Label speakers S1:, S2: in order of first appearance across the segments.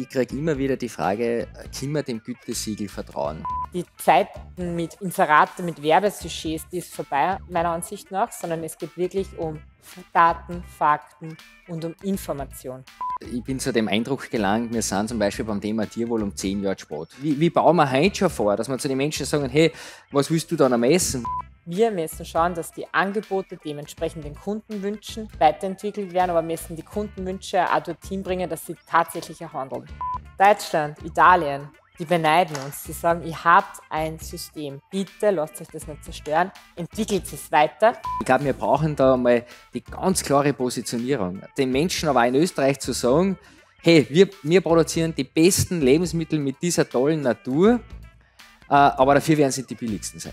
S1: Ich kriege immer wieder die Frage, kann man dem Gütesiegel vertrauen?
S2: Die Zeiten mit Inseraten, mit Werbesujets, die ist vorbei, meiner Ansicht nach, sondern es geht wirklich um Daten, Fakten und um Information.
S1: Ich bin zu dem Eindruck gelangt, wir sind zum Beispiel beim Thema Tierwohl um 10 Jahre Sport. Wie, wie bauen wir heute schon vor, dass man zu den Menschen sagen, hey, was willst du da am Essen?
S2: Wir müssen schauen, dass die Angebote dementsprechend den Kundenwünschen weiterentwickelt werden, aber müssen die Kundenwünsche auch dorthin bringen, dass sie tatsächlich handeln. Deutschland, Italien, die beneiden uns. Sie sagen, ihr habt ein System. Bitte lasst euch das nicht zerstören. Entwickelt es weiter.
S1: Ich glaube, wir brauchen da mal die ganz klare Positionierung. Den Menschen aber auch in Österreich zu sagen, hey, wir, wir produzieren die besten Lebensmittel mit dieser tollen Natur, äh, aber dafür werden sie die billigsten sein.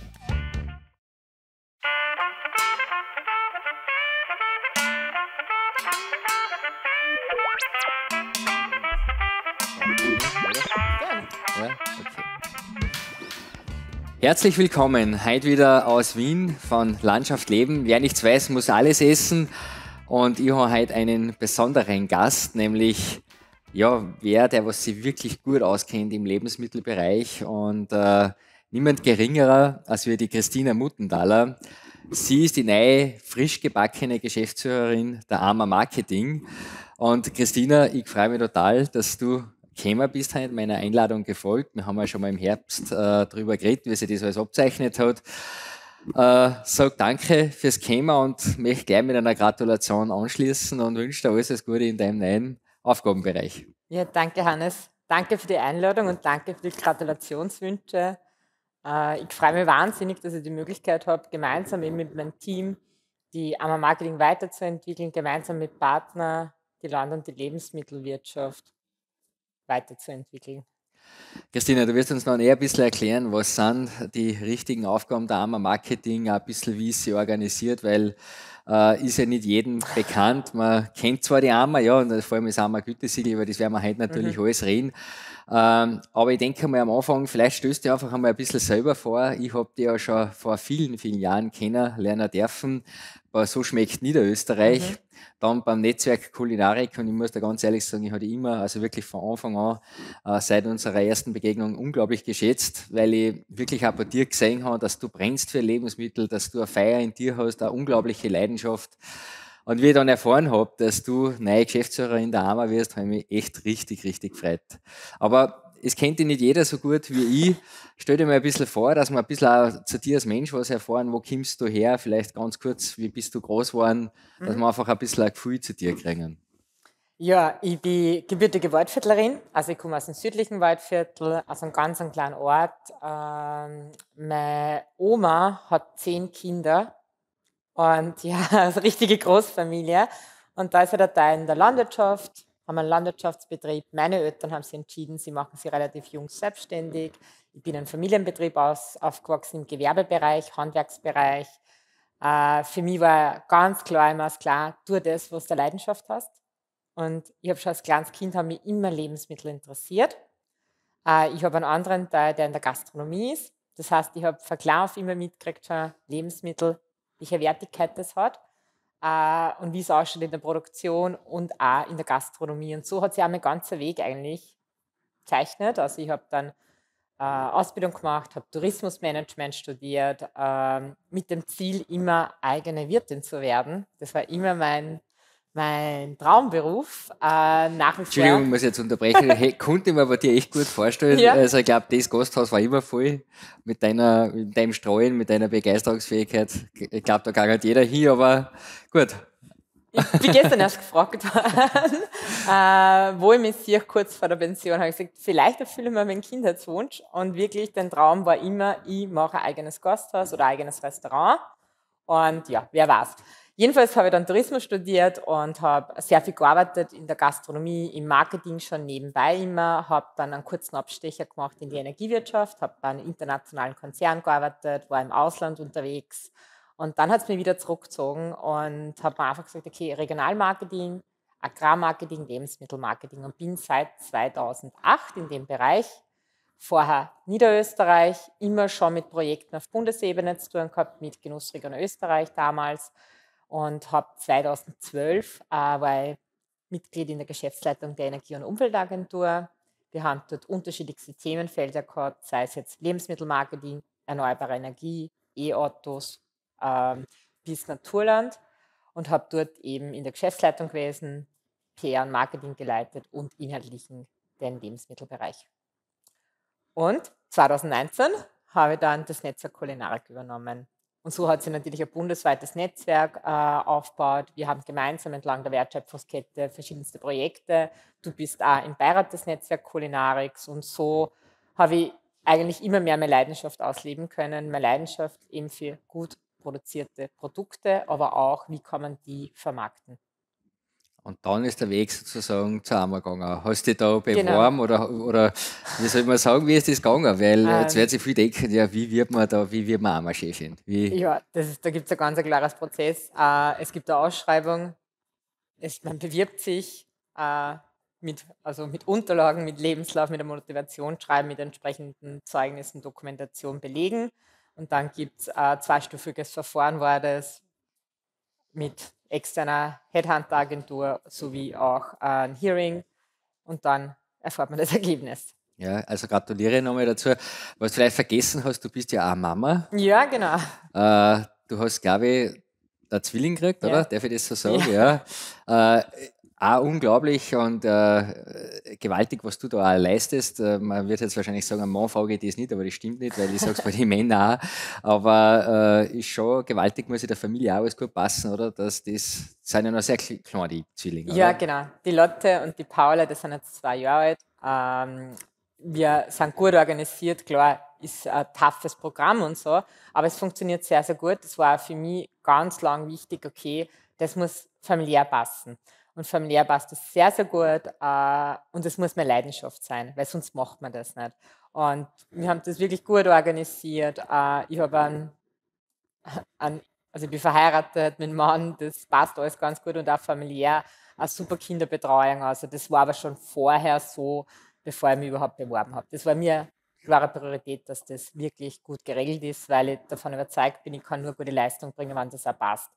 S1: Herzlich willkommen, heute wieder aus Wien von Landschaft Leben. Wer nichts weiß, muss alles essen. Und ich habe heute einen besonderen Gast, nämlich ja, wer, der was sich wirklich gut auskennt im Lebensmittelbereich und äh, niemand geringerer als wir die Christina Muttendaler. Sie ist die neue, frisch gebackene Geschäftsführerin der AMA Marketing. Und Christina, ich freue mich total, dass du gekommen bist, heute meiner Einladung gefolgt. Wir haben ja schon mal im Herbst äh, drüber geredet, wie sich das alles abzeichnet hat. Äh, sag danke fürs Thema und möchte gleich mit einer Gratulation anschließen und wünsche dir alles, Gute in deinem neuen Aufgabenbereich.
S2: Ja, danke Hannes. Danke für die Einladung und danke für die Gratulationswünsche. Äh, ich freue mich wahnsinnig, dass ich die Möglichkeit habe, gemeinsam eben mit meinem Team die AMA Marketing weiterzuentwickeln, gemeinsam mit Partnern, die Land- und die Lebensmittelwirtschaft weiterzuentwickeln.
S1: Christine, du wirst uns noch eher ein bisschen erklären, was sind die richtigen Aufgaben der AMA Marketing, ein bisschen wie sie organisiert, weil äh, ist ja nicht jedem bekannt. Man kennt zwar die AMA, ja, und vor allem das AMA Gütesiegel, über das werden wir heute natürlich mhm. alles reden. Ähm, aber ich denke mal am Anfang, vielleicht stößt ihr einfach einmal ein bisschen selber vor. Ich habe die ja schon vor vielen, vielen Jahren kennenlernen dürfen. Aber so schmeckt Niederösterreich. Mhm. Dann beim Netzwerk Kulinarik und ich muss da ganz ehrlich sagen, ich hatte immer, also wirklich von Anfang an, äh, seit unserer ersten Begegnung unglaublich geschätzt, weil ich wirklich auch bei dir gesehen habe, dass du brennst für Lebensmittel, dass du eine Feier in dir hast, eine unglaubliche Leidenschaft. Und wie ich dann erfahren habe, dass du neue Geschäftsführerin der AMA wirst, habe ich mich echt richtig, richtig gefreut. Aber es kennt dich nicht jeder so gut wie ich. Stell dir mal ein bisschen vor, dass wir ein bisschen auch zu dir als Mensch was erfahren, wo kommst du her, vielleicht ganz kurz, wie bist du groß geworden, dass mhm. wir einfach ein bisschen ein Gefühl zu dir kriegen.
S2: Ja, ich bin gebürtige Waldviertlerin, also ich komme aus dem südlichen Waldviertel, aus einem ganz kleinen Ort. Ähm, meine Oma hat zehn Kinder und ja, eine richtige Großfamilie. Und da ist er halt Teil in der Landwirtschaft, haben einen Landwirtschaftsbetrieb. Meine Eltern haben sich entschieden, sie machen sie relativ jung selbstständig. Ich bin in einem Familienbetrieb aus, aufgewachsen im Gewerbebereich, Handwerksbereich. Äh, für mich war ganz klar immer klar, tu das, was du Leidenschaft hast. Und ich habe schon als kleines Kind haben mich immer Lebensmittel interessiert. Äh, ich habe einen anderen Teil, der in der Gastronomie ist. Das heißt, ich habe verklar auf immer mitgekriegt schon Lebensmittel, welche Wertigkeit das hat äh, und wie es ausschaut in der Produktion und auch in der Gastronomie. Und so hat sich auch mein ganzer Weg eigentlich gezeichnet. Also ich habe dann äh, Ausbildung gemacht, habe Tourismusmanagement studiert, äh, mit dem Ziel, immer eigene Wirtin zu werden. Das war immer mein mein Traumberuf äh, nach wie vor. Entschuldigung, muss ich jetzt unterbrechen. Hey,
S1: konnte ich mir aber dir echt gut vorstellen. Ja. Also ich glaube, das Gasthaus war immer voll mit, deiner, mit deinem Streuen, mit deiner Begeisterungsfähigkeit. Ich glaube, da kann halt jeder hin, aber gut. Ich bin gestern
S2: erst gefragt worden, äh, wo ich mich sehr kurz vor der Pension habe ich gesagt, vielleicht erfülle ich mir meinen Kindheitswunsch. Und wirklich, dein Traum war immer, ich mache ein eigenes Gasthaus oder ein eigenes Restaurant. Und ja, wer weiß. Jedenfalls habe ich dann Tourismus studiert und habe sehr viel gearbeitet in der Gastronomie, im Marketing schon nebenbei immer, habe dann einen kurzen Abstecher gemacht in die Energiewirtschaft, habe bei einem internationalen Konzern gearbeitet, war im Ausland unterwegs und dann hat es mich wieder zurückgezogen und habe mir einfach gesagt, okay, Regionalmarketing, Agrarmarketing, Lebensmittelmarketing und bin seit 2008 in dem Bereich. Vorher Niederösterreich, immer schon mit Projekten auf Bundesebene zu tun gehabt, mit Genussregion Österreich damals und habe 2012 äh, war ich Mitglied in der Geschäftsleitung der Energie- und Umweltagentur. Wir haben dort unterschiedlichste Themenfelder gehabt, sei es jetzt Lebensmittelmarketing, erneuerbare Energie, E-Autos ähm, bis Naturland und habe dort eben in der Geschäftsleitung gewesen, PR und Marketing geleitet und inhaltlichen den Lebensmittelbereich. Und 2019 habe ich dann das Netzwerk Kulinarik übernommen und so hat sie natürlich ein bundesweites Netzwerk äh, aufgebaut. Wir haben gemeinsam entlang der Wertschöpfungskette verschiedenste Projekte. Du bist auch im Beirat des Netzwerks Kulinarix. Und so habe ich eigentlich immer mehr meine Leidenschaft ausleben können. Meine Leidenschaft eben für gut produzierte Produkte, aber auch, wie kann man die vermarkten.
S1: Und dann ist der Weg sozusagen zu gegangen. Hast du dich da genau. beworben genau. oder, oder wie soll man sagen, wie ist das gegangen? Weil ähm, jetzt wird sich viel denken, ja, wie wird man da, wie wird man einmal Chefin? Wie?
S2: Ja, das ist, da gibt es ein ganz klares Prozess. Äh, es gibt eine Ausschreibung, es, man bewirbt sich äh, mit, also mit Unterlagen, mit Lebenslauf, mit der Motivation schreiben, mit entsprechenden Zeugnissen, Dokumentation belegen. Und dann gibt es ein äh, zweistufiges Verfahren, wo das mit externer Headhunter-Agentur sowie auch äh, ein Hearing und dann erfahrt man das Ergebnis.
S1: Ja, also gratuliere nochmal dazu. Was vielleicht vergessen hast, du bist ja auch Mama.
S2: Ja, genau.
S1: Äh, du hast, glaube ich, einen Zwilling gekriegt, oder? Darf ich das so sagen? Ja. ja. Äh, Ah, unglaublich und äh, gewaltig, was du da auch leistest. Äh, man wird jetzt wahrscheinlich sagen, ein Mann VGT das nicht, aber das stimmt nicht, weil ich sage es bei den Männern auch. Aber äh, ist schon gewaltig, muss in der Familie auch alles gut passen, oder? Dass das sind ja noch sehr klein, die Zwillinge. Ja, oder?
S2: genau. Die Lotte und die Paula, das sind jetzt zwei Jahre alt. Ähm, wir sind gut organisiert, klar, ist ein toughes Programm und so, aber es funktioniert sehr, sehr gut. Das war auch für mich ganz lang wichtig, okay, das muss familiär passen. Und familiär passt das sehr, sehr gut. Äh, und es muss mehr Leidenschaft sein, weil sonst macht man das nicht. Und wir haben das wirklich gut organisiert. Äh, ich habe einen, einen also ich bin verheiratet mit einem Mann, das passt alles ganz gut und auch familiär eine super Kinderbetreuung. Also das war aber schon vorher so, bevor ich mich überhaupt beworben habe. Das war mir klare Priorität, dass das wirklich gut geregelt ist, weil ich davon überzeugt bin, ich kann nur gute Leistung bringen, wenn das auch passt.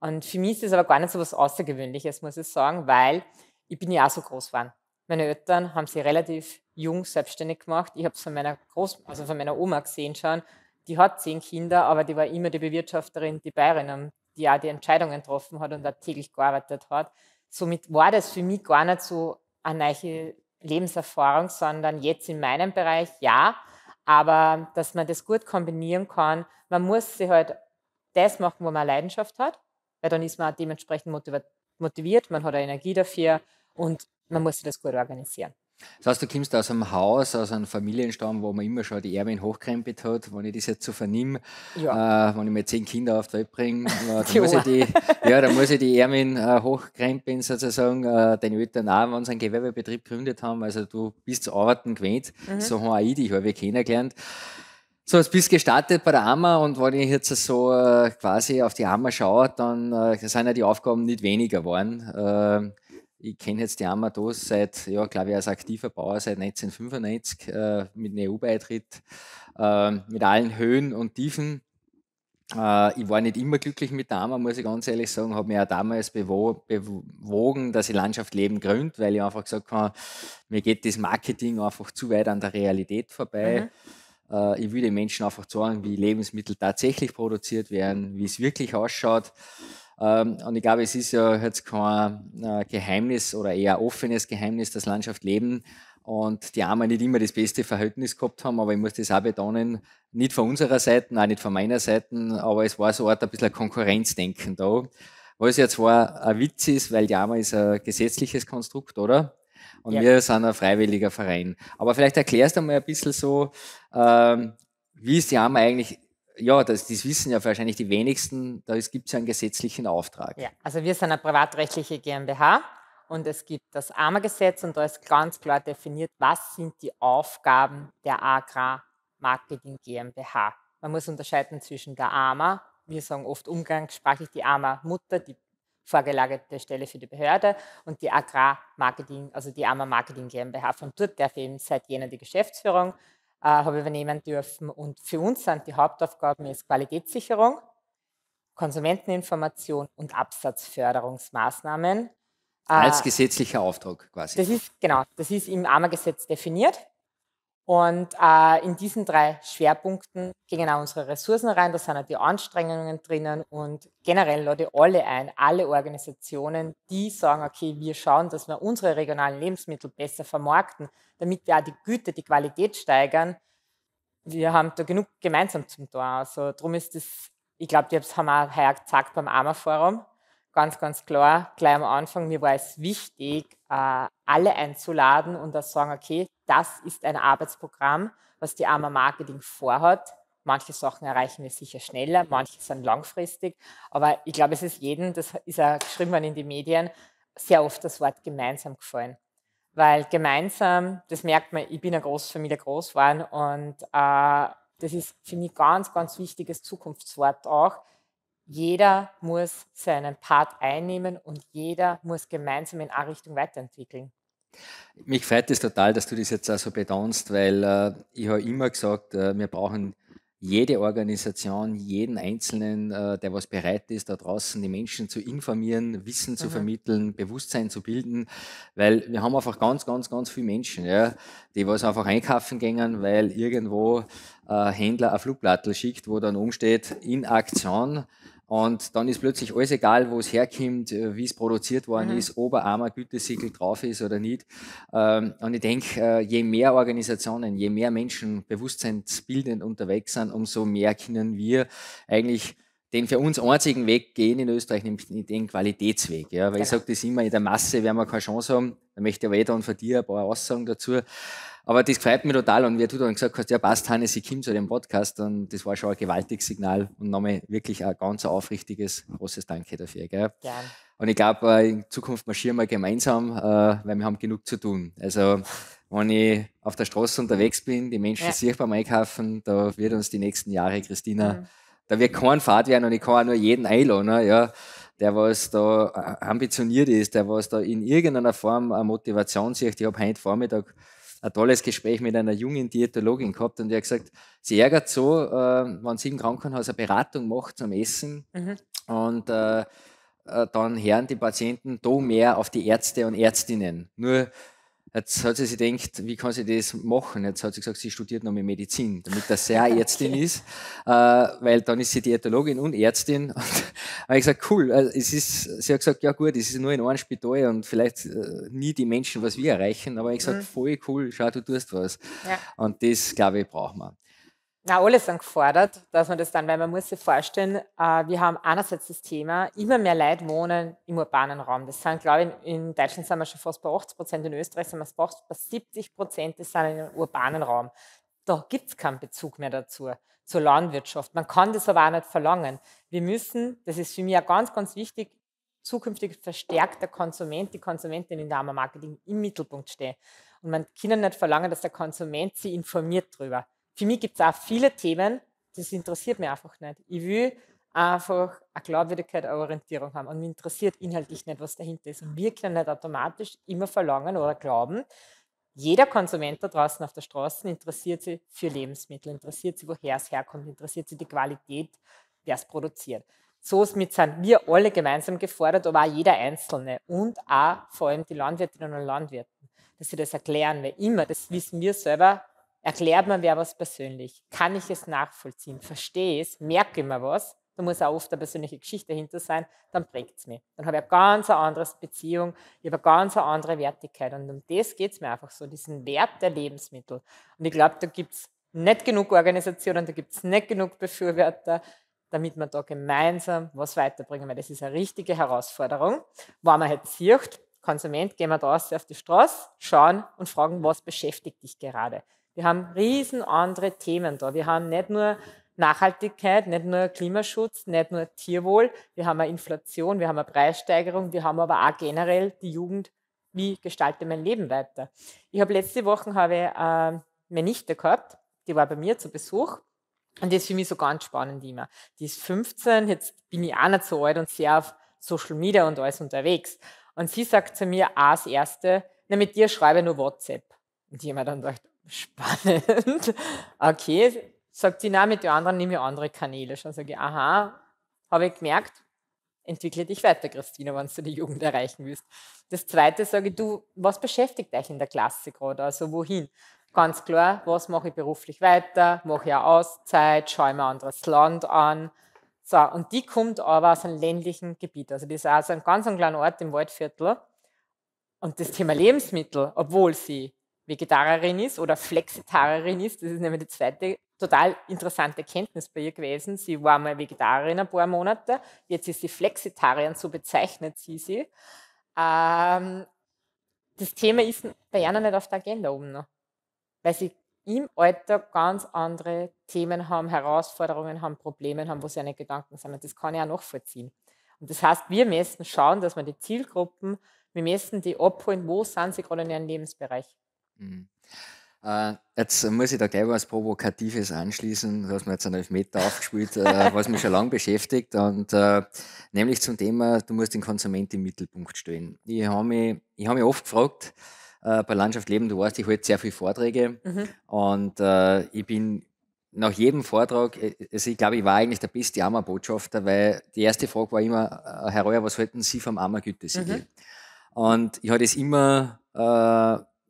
S2: Und für mich ist das aber gar nicht so was Außergewöhnliches, muss ich sagen, weil ich bin ja auch so groß geworden. Meine Eltern haben sie relativ jung selbstständig gemacht. Ich habe es von meiner Groß also von meiner Oma gesehen schon. Die hat zehn Kinder, aber die war immer die Bewirtschafterin, die Bayerin, die auch die Entscheidungen getroffen hat und da täglich gearbeitet hat. Somit war das für mich gar nicht so eine neue Lebenserfahrung, sondern jetzt in meinem Bereich ja, aber dass man das gut kombinieren kann. Man muss sich halt das machen, wo man Leidenschaft hat weil dann ist man auch dementsprechend motiviert, man hat auch Energie dafür und man muss sich das gut organisieren.
S1: Das heißt, du kommst aus einem Haus, aus einem Familienstamm, wo man immer schon die Ärmel hochkrempelt hat, wenn ich das jetzt so vernehme, ja. äh, wenn ich mir zehn Kinder auf die Welt bringe, äh, dann, muss ich die, ja, dann muss ich die Ärmel äh, hochkrempeln sozusagen, äh, den Eltern auch, wenn sie einen Gewerbebetrieb gegründet haben, also du bist zu arbeiten gewählt, mhm. so habe ich dich, habe ich kennengelernt. So, jetzt bist gestartet bei der AMA und wenn ich jetzt so äh, quasi auf die AMA schaue, dann äh, sind ja die Aufgaben nicht weniger geworden. Äh, ich kenne jetzt die AMA da seit, ja, glaube ich, als aktiver Bauer seit 1995 äh, mit einem EU-Beitritt, ähm, mit allen Höhen und Tiefen. Äh, ich war nicht immer glücklich mit der AMA, muss ich ganz ehrlich sagen, habe mich auch damals bewo bewogen, dass ich Landschaft Leben gründ, weil ich einfach gesagt habe, mir geht das Marketing einfach zu weit an der Realität vorbei. Mhm. Äh, ich will den Menschen einfach zeigen, wie Lebensmittel tatsächlich produziert werden, wie es wirklich ausschaut. Ähm, und ich glaube, es ist ja jetzt kein äh, Geheimnis oder eher offenes Geheimnis, dass Landschaft leben und die Armen nicht immer das beste Verhältnis gehabt haben, aber ich muss das auch betonen, nicht von unserer Seite, auch nicht von meiner Seite, aber es war so eine Art ein bisschen Konkurrenzdenken da. Was ja zwar ein Witz ist, weil die Arme ist ein gesetzliches Konstrukt, oder? Und ja. wir sind ein freiwilliger Verein. Aber vielleicht erklärst du mal ein bisschen so, ähm, wie ist die AMA eigentlich ja, das, das wissen ja wahrscheinlich die wenigsten, da gibt es ja einen gesetzlichen Auftrag. Ja,
S2: also wir sind eine privatrechtliche GmbH und es gibt das AMA-Gesetz und da ist ganz klar definiert, was sind die Aufgaben der Agrarmarketing GmbH. Man muss unterscheiden zwischen der AMA, wir sagen oft umgangssprachlich die AMA Mutter, die vorgelagerte Stelle für die Behörde und die Agrarmarketing, also die AMA Marketing GmbH. Von dort darf eben seit jener die Geschäftsführung äh, habe übernehmen dürfen. Und für uns sind die Hauptaufgaben jetzt Qualitätssicherung, Konsumenteninformation und Absatzförderungsmaßnahmen. Als äh,
S1: gesetzlicher Auftrag quasi. Das
S2: ist, genau, das ist im AMA-Gesetz definiert. Und äh, in diesen drei Schwerpunkten gingen auch unsere Ressourcen rein, da sind auch die Anstrengungen drinnen und generell lade ich alle ein, alle Organisationen, die sagen, okay, wir schauen, dass wir unsere regionalen Lebensmittel besser vermarkten, damit wir auch die Güte, die Qualität steigern. Wir haben da genug gemeinsam zum tun. Also darum ist das, ich glaube, die haben auch heuer gesagt beim AMA-Forum, ganz, ganz klar, gleich am Anfang, mir war es wichtig, äh, alle einzuladen und das sagen, okay, das ist ein Arbeitsprogramm, was die AMA Marketing vorhat. Manche Sachen erreichen wir sicher schneller, manche sind langfristig. Aber ich glaube, es ist jedem, das ist ja geschrieben worden in die Medien, sehr oft das Wort gemeinsam gefallen. Weil gemeinsam, das merkt man, ich bin eine Großfamilie groß geworden und äh, das ist für mich ganz, ganz wichtiges Zukunftswort auch. Jeder muss seinen Part einnehmen und jeder muss gemeinsam in eine Richtung weiterentwickeln.
S1: Mich freut es das total, dass du das jetzt auch so betonst, weil äh, ich habe immer gesagt, äh, wir brauchen jede Organisation, jeden Einzelnen, äh, der was bereit ist, da draußen die Menschen zu informieren, Wissen zu mhm. vermitteln, Bewusstsein zu bilden, weil wir haben einfach ganz, ganz, ganz viele Menschen, ja, die was einfach einkaufen gehen, weil irgendwo äh, Händler ein Flugblattel schickt, wo dann umsteht, in Aktion und dann ist plötzlich alles egal, wo es herkommt, äh, wie es produziert worden mhm. ist, ob ein armer Gütesiegel drauf ist oder nicht. Ähm, und ich denke, äh, je mehr Organisationen, je mehr Menschen bewusstseinsbildend unterwegs sind, umso mehr können wir eigentlich den für uns einzigen Weg gehen in Österreich, nämlich den Qualitätsweg. Ja, weil ja. ich genau. sage das immer, in der Masse werden wir keine Chance haben. Da möchte ich aber eh dann von dir ein paar Aussagen dazu. Aber das gefällt mir total. Und wie du dann gesagt hast, ja, passt, Hannes, ich komme zu dem Podcast. Und das war schon ein gewaltiges Signal. Und nochmal wirklich ein ganz aufrichtiges, großes Danke dafür. Gell? Gerne. Und ich glaube, äh, in Zukunft marschieren wir gemeinsam, äh, weil wir haben genug zu tun. Also, wenn ich auf der Straße unterwegs bin, die Menschen ja. sehe Einkaufen, da wird uns die nächsten Jahre, Christina, mhm. da wird kein Fahrt werden und ich kann auch nur jeden einladen. Ne? Ja der was da äh, ambitioniert ist, der was da in irgendeiner Form eine Motivation sieht. Ich habe heute Vormittag ein tolles Gespräch mit einer jungen Diätologin gehabt und die hat gesagt, sie ärgert so, äh, wenn sie im Krankenhaus eine Beratung macht zum Essen mhm. und äh, äh dann hören die Patienten da mehr auf die Ärzte und Ärztinnen. Nur Jetzt hat sie sich gedacht, wie kann sie das machen? Jetzt hat sie gesagt, sie studiert noch nochmal Medizin, damit das sehr Ärztin okay. ist, äh, weil dann ist sie Diätologin und Ärztin. Und habe ich gesagt, cool, also es ist, sie hat gesagt, ja gut, es ist nur in einem Spital und vielleicht äh, nie die Menschen, was wir erreichen, aber ich gesagt, mhm. voll cool, schau, du tust was. Ja. Und das, glaube ich, braucht man.
S2: Ja, alle sind gefordert, dass man das dann, weil man muss sich vorstellen, äh, wir haben einerseits das Thema, immer mehr Leute wohnen im urbanen Raum. Das sind, glaube ich, in Deutschland sind wir schon fast bei 80 Prozent, in Österreich sind wir fast bei 70 Prozent, das sind im urbanen Raum. Da gibt es keinen Bezug mehr dazu, zur Landwirtschaft. Man kann das aber auch nicht verlangen. Wir müssen, das ist für mich auch ganz, ganz wichtig, zukünftig verstärkt der Konsument, die Konsumentin in der Armer Marketing im Mittelpunkt stehen. Und man kann nicht verlangen, dass der Konsument sie informiert darüber für mich gibt es auch viele Themen, das interessiert mich einfach nicht. Ich will einfach eine Glaubwürdigkeit, eine Orientierung haben. Und mich interessiert inhaltlich nicht, was dahinter ist. Und wir können nicht automatisch immer verlangen oder glauben, jeder Konsument da draußen auf der Straße interessiert sich für Lebensmittel, interessiert sich, woher es herkommt, interessiert sich die Qualität, wer es produziert. So mit sind wir alle gemeinsam gefordert, aber auch jeder Einzelne und auch vor allem die Landwirtinnen und Landwirte, dass sie das erklären, weil immer, das wissen wir selber, erklärt man mir was persönlich. Kann ich es nachvollziehen? Verstehe es? Merke ich mir was? Da muss auch oft eine persönliche Geschichte dahinter sein, dann prägt es mich. Dann habe ich eine ganz andere Beziehung, ich habe eine ganz andere Wertigkeit. Und um das geht es mir einfach so, diesen Wert der Lebensmittel. Und ich glaube, da gibt es nicht genug Organisationen, da gibt es nicht genug Befürworter, damit wir da gemeinsam was weiterbringen, weil das ist eine richtige Herausforderung. Wenn man jetzt halt sieht, Konsument, gehen wir draußen auf die Straße, schauen und fragen, was beschäftigt dich gerade? Wir haben riesen andere Themen da. Wir haben nicht nur Nachhaltigkeit, nicht nur Klimaschutz, nicht nur Tierwohl, wir haben eine Inflation, wir haben eine Preissteigerung, wir haben aber auch generell die Jugend, wie gestalte mein Leben weiter. Ich habe letzte Woche habe äh, meine Nichte gehabt, die war bei mir zu Besuch und die ist für mich so ganz spannend immer. Die ist 15, jetzt bin ich auch nicht so alt und sehr auf Social Media und alles unterwegs. Und sie sagt zu mir auch das Erste, na, mit dir schreibe ich nur WhatsApp. Und ich habe mir dann gedacht, Spannend. Okay, sagt sie, na, mit den anderen nehme ich andere Kanäle. Schon sage ich, aha, habe ich gemerkt, entwickle dich weiter, Christina, wenn du die Jugend erreichen willst. Das Zweite sage ich, du, was beschäftigt dich in der Klasse gerade? Also wohin? Ganz klar, was mache ich beruflich weiter? Mache ich eine Auszeit? Schaue ich mir ein anderes Land an? So, und die kommt aber aus einem ländlichen Gebiet. Also das ist auch so ein ganz ein kleiner Ort im Waldviertel. Und das Thema Lebensmittel, obwohl sie Vegetarierin ist oder Flexitarierin ist. Das ist nämlich die zweite total interessante Erkenntnis bei ihr gewesen. Sie war mal Vegetarierin ein paar Monate, jetzt ist sie Flexitarierin, so bezeichnet sie sie. Ähm, das Thema ist bei ihr noch nicht auf der Agenda oben noch, weil sie im Alter ganz andere Themen haben, Herausforderungen haben, Probleme haben, wo sie eine Gedanken sind. Und das kann ich auch nachvollziehen. Und das heißt, wir müssen schauen, dass wir die Zielgruppen, wir messen die abholen, wo sind sie gerade in ihrem Lebensbereich. Mhm.
S1: Äh, jetzt muss ich da gleich was Provokatives anschließen. Du hast mir jetzt einen Elfmeter aufgespielt, äh, was mich schon lange beschäftigt. Und äh, nämlich zum Thema, du musst den Konsument im Mittelpunkt stellen. Ich habe mich, hab mich oft gefragt, äh, bei Landschaft Leben, du weißt, ich halte sehr viele Vorträge mhm. und äh, ich bin nach jedem Vortrag, äh, also ich glaube, ich war eigentlich der beste Ammerbotschafter, weil die erste Frage war immer, Herr Reuer, was halten Sie vom Ammergütesiegel? Mhm. Und ich habe das immer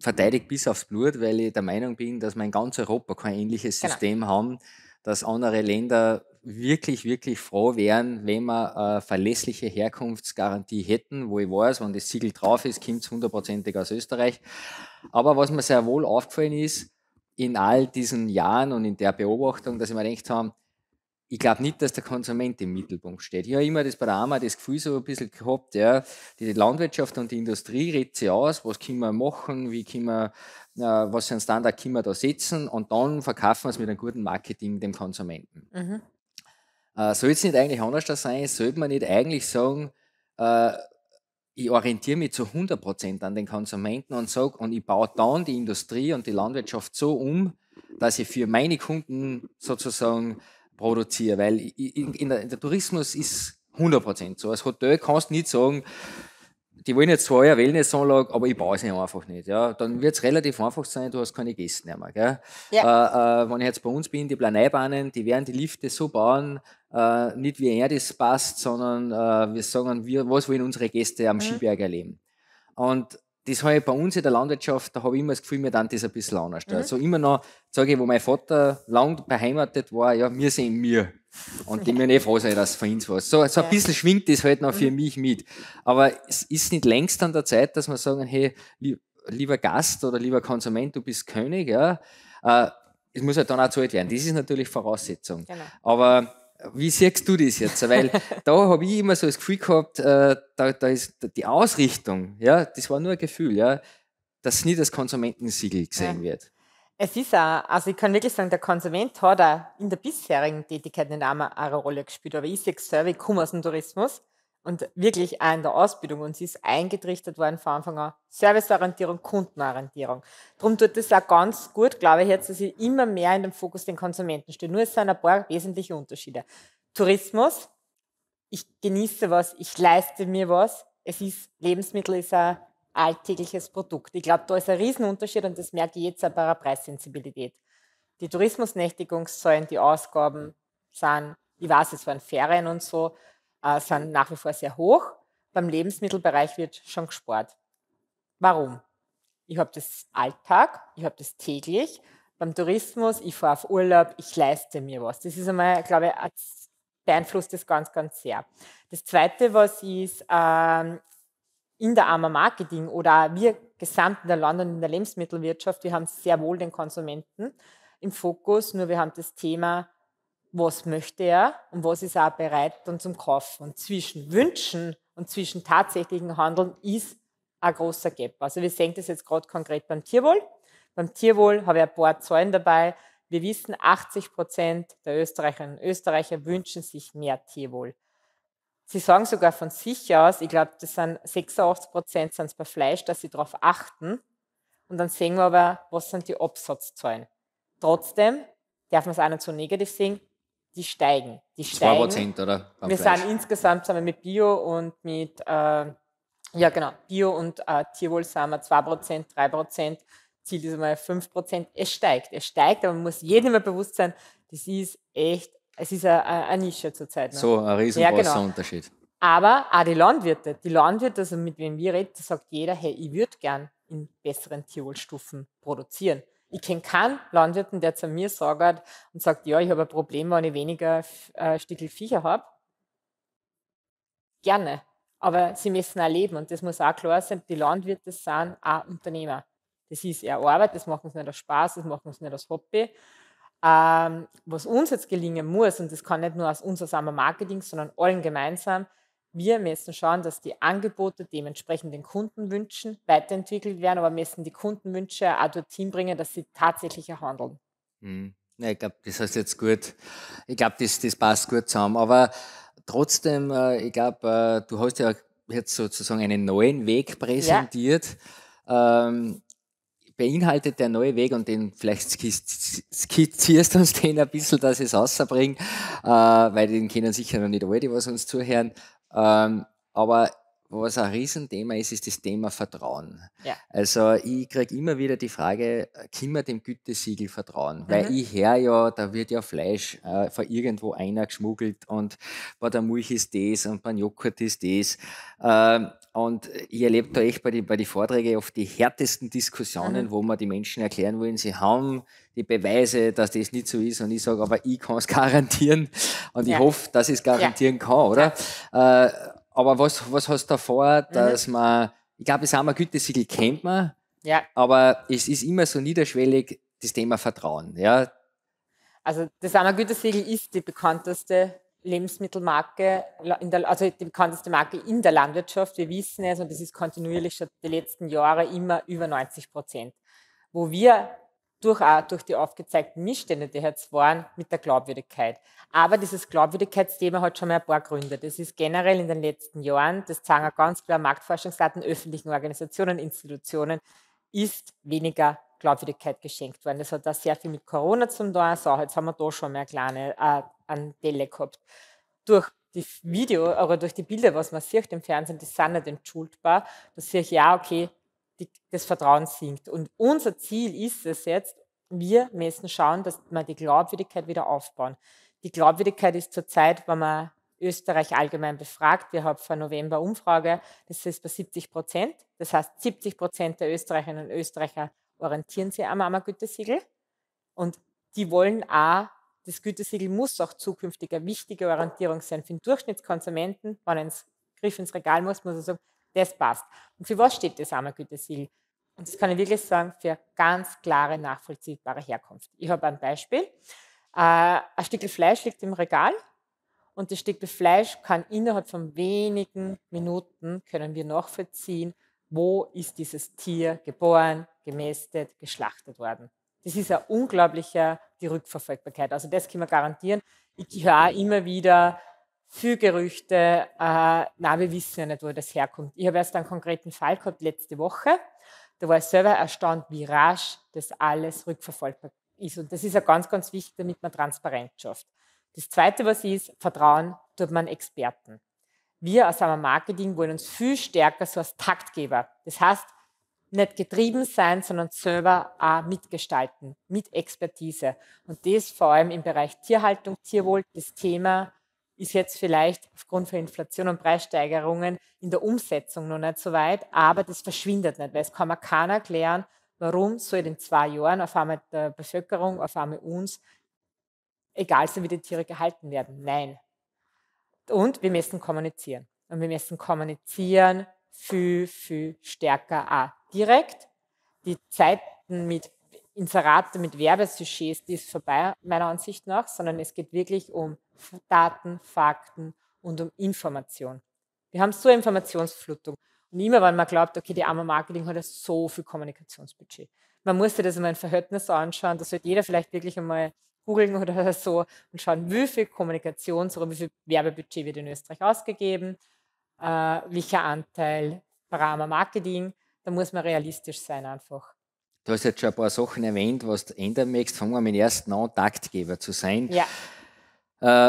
S1: verteidige bis aufs Blut, weil ich der Meinung bin, dass wir in ganz Europa kein ähnliches genau. System haben, dass andere Länder wirklich, wirklich froh wären, wenn wir eine verlässliche Herkunftsgarantie hätten, wo ich weiß, wenn das Siegel drauf ist, kommt es hundertprozentig aus Österreich. Aber was mir sehr wohl aufgefallen ist, in all diesen Jahren und in der Beobachtung, dass ich mir gedacht habe, ich glaube nicht, dass der Konsument im Mittelpunkt steht. Ich habe immer das bei der AMA das Gefühl so ein bisschen gehabt, ja, die Landwirtschaft und die Industrie redet sich aus, was können wir machen, wie können wir, äh, was für einen Standard können wir da setzen und dann verkaufen wir es mit einem guten Marketing dem Konsumenten. Mhm. Äh, soll es nicht eigentlich anders sein? Sollte man nicht eigentlich sagen, äh, ich orientiere mich zu 100% an den Konsumenten und sage, und ich baue dann die Industrie und die Landwirtschaft so um, dass ich für meine Kunden sozusagen produziere, weil in, in der, der, Tourismus ist 100% so. Als Hotel kannst du nicht sagen, die wollen jetzt zwar eine Wellnessanlage, aber ich baue es einfach nicht. Ja. Dann wird es relativ einfach sein, du hast keine Gäste mehr. Gell? Ja. Äh, äh, wenn ich jetzt bei uns bin, die Planeibahnen, die werden die Lifte so bauen, äh, nicht wie er das passt, sondern äh, wir sagen, wir, was wollen unsere Gäste am mhm. Skiberg erleben. Und das habe ich bei uns in der Landwirtschaft, da habe ich immer das Gefühl, mir dann das ein bisschen anders. Mhm. Also immer noch, sage ich, wo mein Vater lang beheimatet war, ja, wir sehen mir. Und die müssen eh froh sein, dass es für uns was. So, so ein bisschen schwingt das halt noch für mhm. mich mit. Aber es ist nicht längst an der Zeit, dass wir sagen, hey, lieber Gast oder lieber Konsument, du bist König, ja. Äh, es muss halt dann auch zahlt werden. Das ist natürlich Voraussetzung. Genau. Aber wie siehst du das jetzt? Weil da habe ich immer so das Gefühl gehabt, äh, da, da ist die Ausrichtung, ja, das war nur ein Gefühl, ja, dass nie das Konsumentensiegel gesehen ja. wird.
S2: Es ist auch, also ich kann wirklich sagen, der Konsument hat auch in der bisherigen Tätigkeit nicht einmal eine Rolle gespielt, aber ich sehe es Survey, ich komme aus dem Tourismus und wirklich auch in der Ausbildung. Und sie ist eingetrichtert worden von Anfang an. Serviceorientierung, Kundenorientierung. Darum tut es auch ganz gut, glaube ich, jetzt, dass sie immer mehr in den Fokus den Konsumenten stehen. Nur es sind ein paar wesentliche Unterschiede. Tourismus, ich genieße was, ich leiste mir was. Es ist, Lebensmittel ist ein alltägliches Produkt. Ich glaube, da ist ein Riesenunterschied und das merke ich jetzt auch bei der Preissensibilität. Die Tourismusnächtigungszahlen, die Ausgaben sind, ich weiß, es waren Ferien und so, äh, sind nach wie vor sehr hoch. Beim Lebensmittelbereich wird schon gespart. Warum? Ich habe das Alltag, ich habe das täglich. Beim Tourismus, ich fahre auf Urlaub, ich leiste mir was. Das ist einmal, glaube ich, beeinflusst das ganz, ganz sehr. Das Zweite, was ist, ähm, in der Armer Marketing oder wir gesamt in der London in der Lebensmittelwirtschaft, wir haben sehr wohl den Konsumenten im Fokus, nur wir haben das Thema was möchte er und was ist er auch bereit dann zum Kaufen. Und zwischen Wünschen und zwischen tatsächlichen Handeln ist ein großer Gap. Also wir sehen das jetzt gerade konkret beim Tierwohl. Beim Tierwohl habe ich ein paar Zahlen dabei. Wir wissen, 80 Prozent der Österreicherinnen und Österreicher wünschen sich mehr Tierwohl. Sie sagen sogar von sich aus, ich glaube, das sind 86 Prozent sind es bei Fleisch, dass sie darauf achten. Und dann sehen wir aber, was sind die Absatzzahlen. Trotzdem darf man es auch nicht so negativ sehen, die steigen. Die steigen. 2% oder? Wir Fleisch. sind insgesamt sind wir mit Bio und mit, äh, ja genau, Bio und äh, Tierwohl sind wir 2%, 3%. Ziel ist einmal 5%. Es steigt, es steigt, aber man muss jedem mal bewusst sein, das ist echt, es ist eine, Nische zurzeit. Noch. Ne? So, ein riesengroßer ja, genau. Unterschied. Aber auch die Landwirte, die Landwirte, also mit wem wir reden, sagt jeder, hey, ich würde gern in besseren Tierwohlstufen produzieren. Ich kenne keinen Landwirten, der zu mir sagt und sagt, ja, ich habe ein Problem, wenn ich weniger äh, Stückel Viecher habe. Gerne. Aber sie müssen auch leben und das muss auch klar sein, die Landwirte sind auch Unternehmer. Das ist ihre Arbeit, das machen sie nicht aus Spaß, das machen sie nicht aus Hobby. Ähm, was uns jetzt gelingen muss, und das kann nicht nur aus unserem Marketing, sondern allen gemeinsam, wir müssen schauen, dass die Angebote dementsprechend den Kundenwünschen weiterentwickelt werden, aber müssen die Kundenwünsche auch dorthin bringen, dass sie tatsächlich auch handeln.
S1: Hm. Ja, ich glaube, das heißt jetzt gut. Ich glaube, das, das passt gut zusammen. Aber trotzdem, äh, ich glaube, äh, du hast ja jetzt sozusagen einen neuen Weg präsentiert. Ja. Ähm, beinhaltet der neue Weg und den vielleicht skizzierst uns den ein bisschen, dass es rausbringt, äh, weil den kennen sicher noch nicht alle, die was uns zuhören. Ähm, aber was ein Riesenthema ist, ist das Thema Vertrauen. Ja. Also ich kriege immer wieder die Frage, kann man dem Gütesiegel vertrauen? Mhm. Weil ich höre ja, da wird ja Fleisch äh, von irgendwo einer geschmuggelt und bei der Milch ist das und beim Joghurt ist das. Ähm, und äh, ich erlebe da echt bei den bei die Vorträgen oft die härtesten Diskussionen, mhm. wo man die Menschen erklären wollen, sie haben die Beweise, dass das nicht so ist. Und ich sage, aber ich kann es garantieren. Und ja. ich hoffe, dass ich es garantieren ja. kann, oder? Ja. Äh, aber was, was hast du davor, mhm. dass mhm. man, ich glaube, das Hammer Gütesiegel kennt man, ja. aber es ist immer so niederschwellig, das Thema Vertrauen. Ja?
S2: Also das Hammer ist die bekannteste Lebensmittelmarke, der, also die bekannteste Marke in der Landwirtschaft. Wir wissen es und das ist kontinuierlich schon die letzten Jahre immer über 90 Prozent. Wo wir durch, durch die aufgezeigten Missstände, die jetzt waren, mit der Glaubwürdigkeit. Aber dieses Glaubwürdigkeitsthema hat schon mal ein paar Gründe. Das ist generell in den letzten Jahren, das zeigen auch ganz klar Marktforschungsdaten, öffentlichen Organisationen, Institutionen, ist weniger Glaubwürdigkeit geschenkt worden. Das hat da sehr viel mit Corona zum tun. So, jetzt haben wir da schon mehr kleine äh, an Delle gehabt. Durch die Video, oder durch die Bilder, was man sieht im Fernsehen, die sind nicht entschuldbar. Da sehe ich, ja, okay, die, das Vertrauen sinkt. Und unser Ziel ist es jetzt, wir müssen schauen, dass wir die Glaubwürdigkeit wieder aufbauen. Die Glaubwürdigkeit ist zurzeit, wenn man Österreich allgemein befragt. Wir haben vor November Umfrage, das ist bei 70 Prozent. Das heißt, 70 Prozent der Österreicherinnen und Österreicher orientieren sich am AMA Gütesiegel und die wollen auch, das Gütesiegel muss auch zukünftig eine wichtige Orientierung sein für den Durchschnittskonsumenten. Wenn er ins Griff ins Regal muss, muss er sagen, das passt. Und für was steht das AMA Gütesiegel? Und das kann ich wirklich sagen, für ganz klare, nachvollziehbare Herkunft. Ich habe ein Beispiel. Äh, ein Stück Fleisch liegt im Regal und das Stück Fleisch kann innerhalb von wenigen Minuten, können wir nachvollziehen, wo ist dieses Tier geboren, gemästet, geschlachtet worden. Das ist ja unglaublicher die Rückverfolgbarkeit. Also das können wir garantieren. Ich höre immer wieder für Gerüchte, äh, na, wir wissen ja nicht, wo das herkommt. Ich habe erst einen konkreten Fall gehabt letzte Woche. Da war ich selber erstaunt, wie rasch das alles rückverfolgbar ist. Und das ist ja ganz, ganz wichtig, damit man Transparenz schafft. Das Zweite, was ist, Vertrauen tut man Experten. Wir aus einem Marketing wollen uns viel stärker so als Taktgeber. Das heißt, nicht getrieben sein, sondern selber auch mitgestalten, mit Expertise. Und das vor allem im Bereich Tierhaltung, Tierwohl, das Thema ist jetzt vielleicht aufgrund von Inflation und Preissteigerungen in der Umsetzung noch nicht so weit, aber das verschwindet nicht, weil es kann man keiner erklären, warum so in den zwei Jahren auf einmal der Bevölkerung, auf einmal uns, egal sind, wie die Tiere gehalten werden. Nein. Und wir müssen kommunizieren. Und wir müssen kommunizieren viel, viel stärker auch direkt. Die Zeiten mit Inserate, mit Werbesujets, die ist vorbei, meiner Ansicht nach, sondern es geht wirklich um Daten, Fakten und um Information. Wir haben so eine Informationsflutung. Und immer, wenn man glaubt, okay, die arme Marketing hat ja so viel Kommunikationsbudget. Man muss sich das einmal im Verhältnis anschauen. Da sollte jeder vielleicht wirklich einmal googeln oder so und schauen, wie viel Kommunikations- oder wie viel Werbebudget wird in Österreich ausgegeben, äh, welcher Anteil für armer Marketing. Da muss man realistisch sein einfach.
S1: Du hast jetzt schon ein paar Sachen erwähnt, was du ändern möchtest. Fangen wir mit dem ersten an, Taktgeber zu sein. Ja.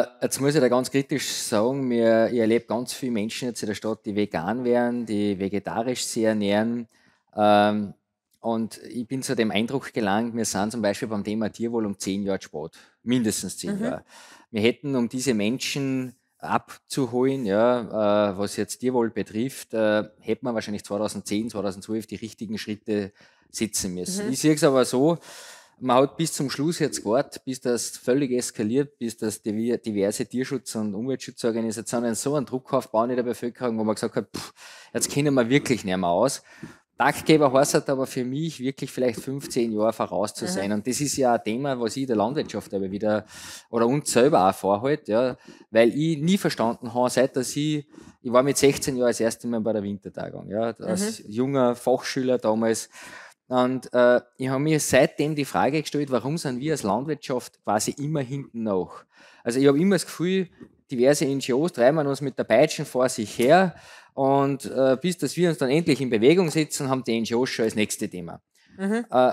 S1: Äh, jetzt muss ich da ganz kritisch sagen, mir, ich erlebe ganz viele Menschen jetzt in der Stadt, die vegan werden, die vegetarisch sich ernähren. Ähm, und ich bin zu dem Eindruck gelangt, wir sind zum Beispiel beim Thema Tierwohl um zehn Jahre spät, mindestens zehn mhm. Jahre. Wir hätten um diese Menschen abzuholen. Ja, äh, was jetzt Tierwohl betrifft, äh, hätte man wahrscheinlich 2010, 2012 die richtigen Schritte setzen müssen. Mhm. Ich sehe es aber so, man hat bis zum Schluss jetzt gewartet, bis das völlig eskaliert, bis das diverse Tierschutz- und Umweltschutzorganisationen so einen Druck aufbauen in der Bevölkerung, wo man gesagt hat, pff, jetzt kennen wir wirklich nicht mehr aus. Taggeber heißt halt aber für mich wirklich vielleicht 15 Jahre voraus zu sein. Aha. Und das ist ja ein Thema, was ich der Landwirtschaft aber wieder oder uns selber auch vorhält, ja, weil ich nie verstanden habe, seit dass ich, ich war mit 16 Jahren das erste Mal bei der Wintertagung, ja, als Aha. junger Fachschüler damals. Und äh, ich habe mir seitdem die Frage gestellt, warum sind wir als Landwirtschaft quasi immer hinten nach? Also ich habe immer das Gefühl, diverse NGOs treiben uns mit der Peitschen vor sich her und äh, bis dass wir uns dann endlich in Bewegung setzen, haben die NGOs schon als nächste Thema. Mhm. Äh,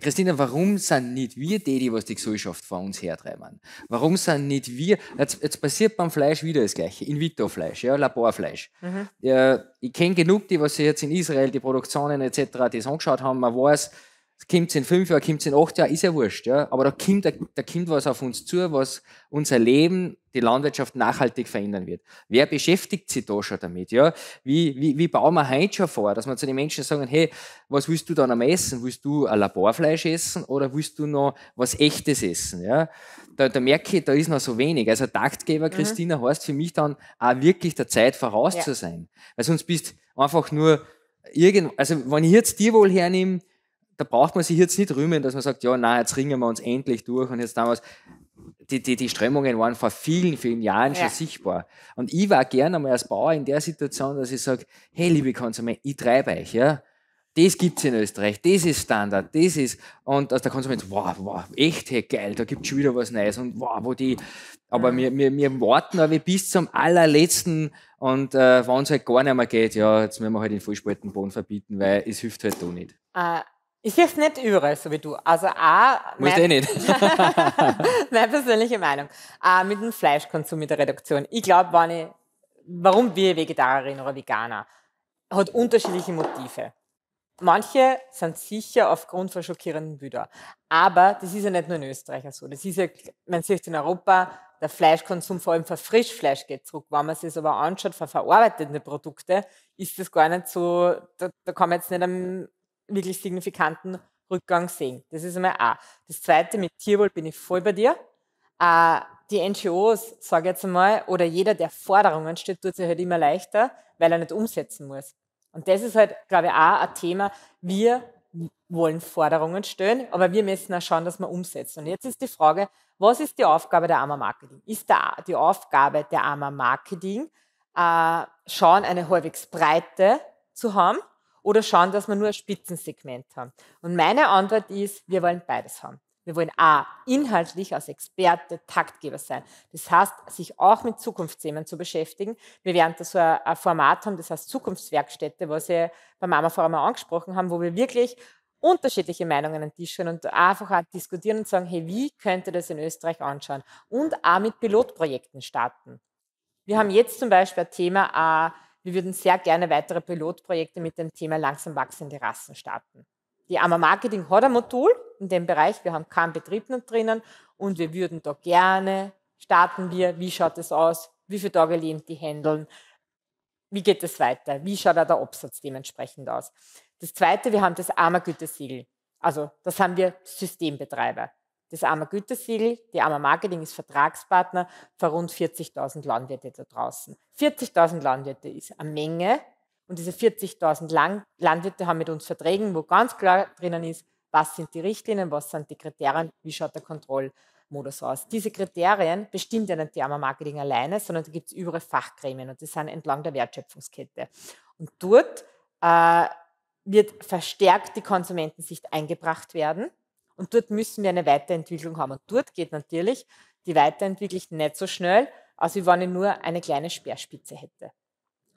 S1: Christina, warum sind nicht wir die, die was die Gesellschaft vor uns hertreiben? Warum sind nicht wir, jetzt, jetzt passiert beim Fleisch wieder das Gleiche, In-vitro-Fleisch, ja, Laborfleisch. Mhm. Ja, ich kenne genug, die was sich jetzt in Israel die Produktionen etc. das angeschaut haben, man weiß, es in fünf Jahren, kommt in acht Jahren, ist ja wurscht. Ja? Aber da kommt, da kommt was auf uns zu, was unser Leben, die Landwirtschaft nachhaltig verändern wird. Wer beschäftigt sich da schon damit? Ja? Wie, wie, wie bauen wir heute schon vor, dass wir zu den Menschen sagen, hey, was willst du dann am Essen? Willst du ein Laborfleisch essen oder willst du noch was Echtes essen? Ja? Da, da merke ich, da ist noch so wenig. Also Taktgeber mhm. Christina heißt für mich dann auch wirklich der Zeit voraus ja. zu sein. Weil sonst bist einfach nur irgend, also wenn ich jetzt dir wohl hernehme, da braucht man sich jetzt nicht rühmen, dass man sagt, ja, na, jetzt ringen wir uns endlich durch und jetzt damals. Die, die, die Strömungen waren vor vielen, vielen Jahren schon ja. sichtbar. Und ich war gerne einmal als Bauer in der Situation, dass ich sage, hey, liebe Konsumenten, ich treibe euch, ja. Das gibt es in Österreich, das ist Standard, das ist. Und aus der Konsument, wow, wow, echt hey, geil, da gibt es schon wieder was Neues und wow, wo die. Aber mhm. wir, wir, wir warten aber bis zum allerletzten und äh, wenn es halt gar nicht mehr geht, ja, jetzt müssen wir halt den Vollspaltenboden verbieten, weil es hilft halt da nicht.
S2: Uh ich sehe es nicht überall, so wie du. Also auch. Muss ich nicht. meine persönliche Meinung. A, mit dem Fleischkonsum, mit der Reduktion. Ich glaube, warum wir Vegetarier oder Veganer, hat unterschiedliche Motive. Manche sind sicher aufgrund von schockierenden Bildern. Aber das ist ja nicht nur in Österreich so. Das ist ja, man sieht in Europa, der Fleischkonsum vor allem für Frischfleisch geht zurück. Wenn man sich das aber anschaut, für verarbeitete Produkte, ist das gar nicht so, da, da kann man jetzt nicht am wirklich signifikanten Rückgang sehen. Das ist einmal A. Das zweite, mit Tierwohl bin ich voll bei dir. Äh, die NGOs, sage ich jetzt einmal, oder jeder, der Forderungen stellt, tut sich halt immer leichter, weil er nicht umsetzen muss. Und das ist halt, glaube ich, auch ein Thema. Wir wollen Forderungen stellen, aber wir müssen auch schauen, dass wir umsetzen. Und jetzt ist die Frage, was ist die Aufgabe der AMA Marketing? Ist da die Aufgabe der AMA Marketing, äh, schauen, eine halbwegs breite zu haben? oder schauen, dass wir nur ein Spitzensegment haben? Und meine Antwort ist, wir wollen beides haben. Wir wollen A, inhaltlich als Experte Taktgeber sein. Das heißt, sich auch mit Zukunftsthemen zu beschäftigen. Wir werden da so ein Format haben, das heißt Zukunftswerkstätte, was wir beim Mama Forum auch angesprochen haben, wo wir wirklich unterschiedliche Meinungen an den Tisch und einfach auch diskutieren und sagen, hey, wie könnte das in Österreich anschauen? Und auch mit Pilotprojekten starten. Wir haben jetzt zum Beispiel ein Thema, äh, wir würden sehr gerne weitere Pilotprojekte mit dem Thema langsam wachsende Rassen starten. Die AMA Marketing hat ein Modul in dem Bereich. Wir haben keinen Betrieb noch drinnen und wir würden da gerne starten wir. Wie schaut es aus? Wie viele Tage lehnt die Händeln? Wie geht es weiter? Wie schaut da der Absatz dementsprechend aus? Das zweite, wir haben das AMA Gütesiegel. Also, das haben wir Systembetreiber. Das arme Gütesiegel, die arme Marketing ist Vertragspartner für rund 40.000 Landwirte da draußen. 40.000 Landwirte ist eine Menge und diese 40.000 Landwirte haben mit uns Verträgen, wo ganz klar drinnen ist, was sind die Richtlinien, was sind die Kriterien, wie schaut der Kontrollmodus aus. Diese Kriterien bestimmt ja nicht die arme Marketing alleine, sondern da gibt es überall Fachgremien und die sind entlang der Wertschöpfungskette. Und dort äh, wird verstärkt die Konsumentensicht eingebracht werden. Und dort müssen wir eine Weiterentwicklung haben. Und dort geht natürlich die Weiterentwicklung nicht so schnell, als wenn ich nur eine kleine Speerspitze hätte.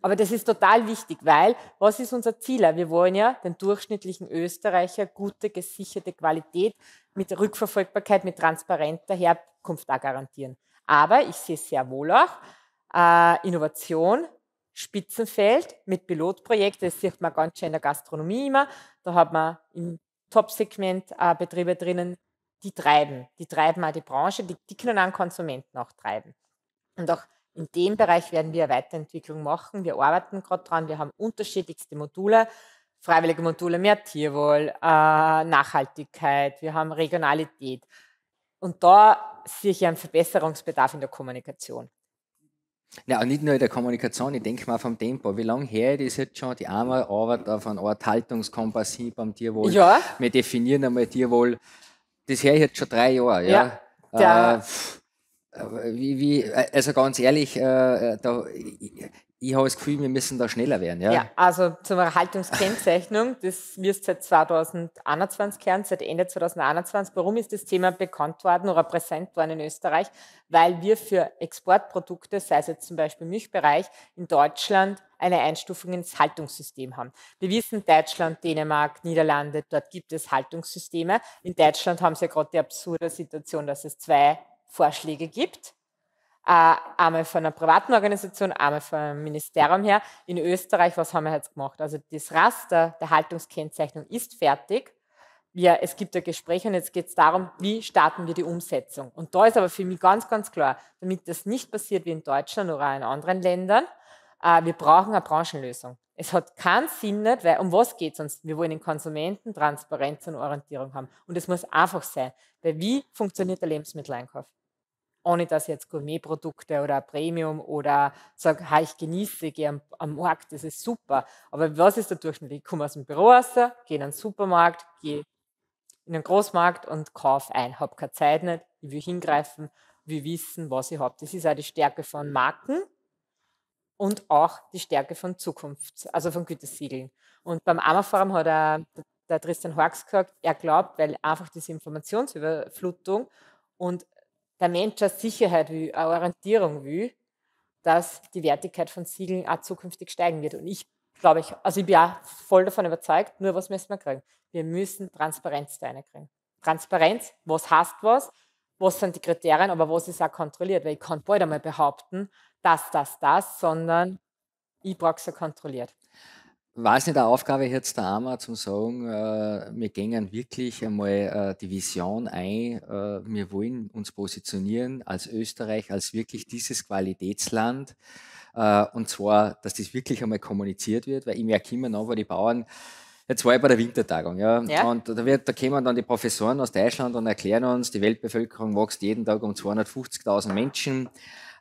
S2: Aber das ist total wichtig, weil was ist unser Ziel? Wir wollen ja den durchschnittlichen Österreicher gute, gesicherte Qualität mit Rückverfolgbarkeit, mit transparenter Herkunft da garantieren. Aber ich sehe sehr wohl auch äh, Innovation, Spitzenfeld mit Pilotprojekten. Das sieht man ganz schön in der Gastronomie immer. Da hat man im Top-Segment-Betriebe äh, drinnen, die treiben. Die treiben auch die Branche, die, die können auch Konsumenten auch treiben. Und auch in dem Bereich werden wir Weiterentwicklung machen. Wir arbeiten gerade dran. Wir haben unterschiedlichste Module, freiwillige Module, mehr Tierwohl, äh, Nachhaltigkeit, wir haben Regionalität. Und da sehe ich einen Verbesserungsbedarf in der Kommunikation.
S1: Ja, und nicht nur in der Kommunikation, ich denke mal vom Tempo. Wie lange her ist jetzt schon die arme Arbeit auf einen Art Haltungskompass hin beim Tierwohl? Ja. Wir definieren einmal Tierwohl. Das her jetzt schon drei Jahre. Ja. ja. Äh, äh, wie, wie, äh, also ganz ehrlich, äh, äh da, ich habe das Gefühl, wir müssen da schneller werden. Ja, ja
S2: also zur Haltungskennzeichnung, das wirst seit 2021 hören, seit Ende 2021. Warum ist das Thema bekannt worden oder präsent worden in Österreich? Weil wir für Exportprodukte, sei es jetzt zum Beispiel Milchbereich, in Deutschland eine Einstufung ins Haltungssystem haben. Wir wissen, Deutschland, Dänemark, Niederlande, dort gibt es Haltungssysteme. In Deutschland haben sie ja gerade die absurde Situation, dass es zwei Vorschläge gibt einmal von einer privaten Organisation, einmal vom Ministerium her. In Österreich, was haben wir jetzt gemacht? Also das Raster der Haltungskennzeichnung ist fertig. Ja, es gibt ein Gespräch und jetzt geht es darum, wie starten wir die Umsetzung. Und da ist aber für mich ganz, ganz klar, damit das nicht passiert wie in Deutschland oder auch in anderen Ländern, äh, wir brauchen eine Branchenlösung. Es hat keinen Sinn nicht, weil um was geht es uns? Wir wollen den Konsumenten Transparenz und Orientierung haben. Und es muss einfach sein, weil wie funktioniert der Lebensmitteleinkauf? ohne dass ich jetzt Gourmetprodukte oder Premium oder sage, hey, ich genieße, gehe am, am Markt, das ist super. Aber was ist der Durchschnitt? Ich komme aus dem Büro raus, gehe in einen Supermarkt, gehe in einen Großmarkt und kaufe ein. Habe keine Zeit nicht, ich will hingreifen, will wissen, was ich habe. Das ist auch die Stärke von Marken und auch die Stärke von Zukunft, also von Gütesiegeln. Und beim Ammerforum hat er, der Tristan Horks gesagt, er glaubt, weil einfach diese Informationsüberflutung und der Mensch eine Sicherheit will, eine äh, Orientierung will, dass die Wertigkeit von Siegeln auch zukünftig steigen wird. Und ich glaube, ich, also ich bin auch voll davon überzeugt, nur was müssen wir kriegen? Wir müssen Transparenz da reinkriegen. Transparenz, was heißt was, was sind die Kriterien, aber was ist auch kontrolliert, weil ich kann bald einmal behaupten, dass das, das, sondern ich brauche es ja kontrolliert
S1: war es nicht eine Aufgabe jetzt der AMA zu sagen, äh, wir gehen wirklich einmal äh, die Vision ein, äh, wir wollen uns positionieren als Österreich, als wirklich dieses Qualitätsland. Äh, und zwar, dass das wirklich einmal kommuniziert wird, weil ich merke immer noch, wo die Bauern, jetzt war ich bei der Wintertagung, ja, ja. und da, wird, da kämen dann die Professoren aus Deutschland und erklären uns, die Weltbevölkerung wächst jeden Tag um 250.000 Menschen.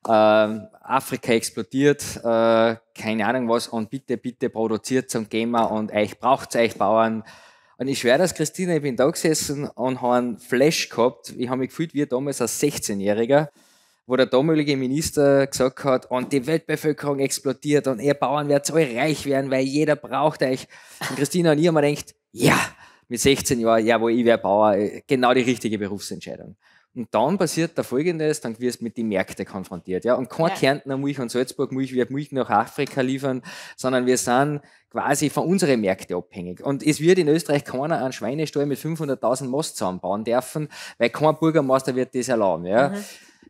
S1: Ähm, Afrika explodiert, äh, keine Ahnung was, und bitte, bitte produziert zum gehen und euch braucht euch Bauern. Und ich schwöre das, Christina, ich bin da gesessen und habe einen Flash gehabt. Ich habe mich gefühlt wie damals als 16-Jähriger, wo der damalige Minister gesagt hat, und die Weltbevölkerung explodiert und ihr Bauern werdet so reich werden, weil jeder braucht euch. Und Christina und ich haben mir gedacht, ja, mit 16 Jahren, jawohl, ich wäre Bauer, genau die richtige Berufsentscheidung. Und dann passiert der Folgendes, dann wirst du mit den Märkten konfrontiert. Ja? Und kein ja. Kärntner Milch und Salzburg Milch wird Milch nach Afrika liefern, sondern wir sind quasi von unseren Märkten abhängig. Und es wird in Österreich keiner einen Schweinestall mit 500.000 Most zusammenbauen dürfen, weil kein Bürgermeister wird das erlauben. Ja? Mhm.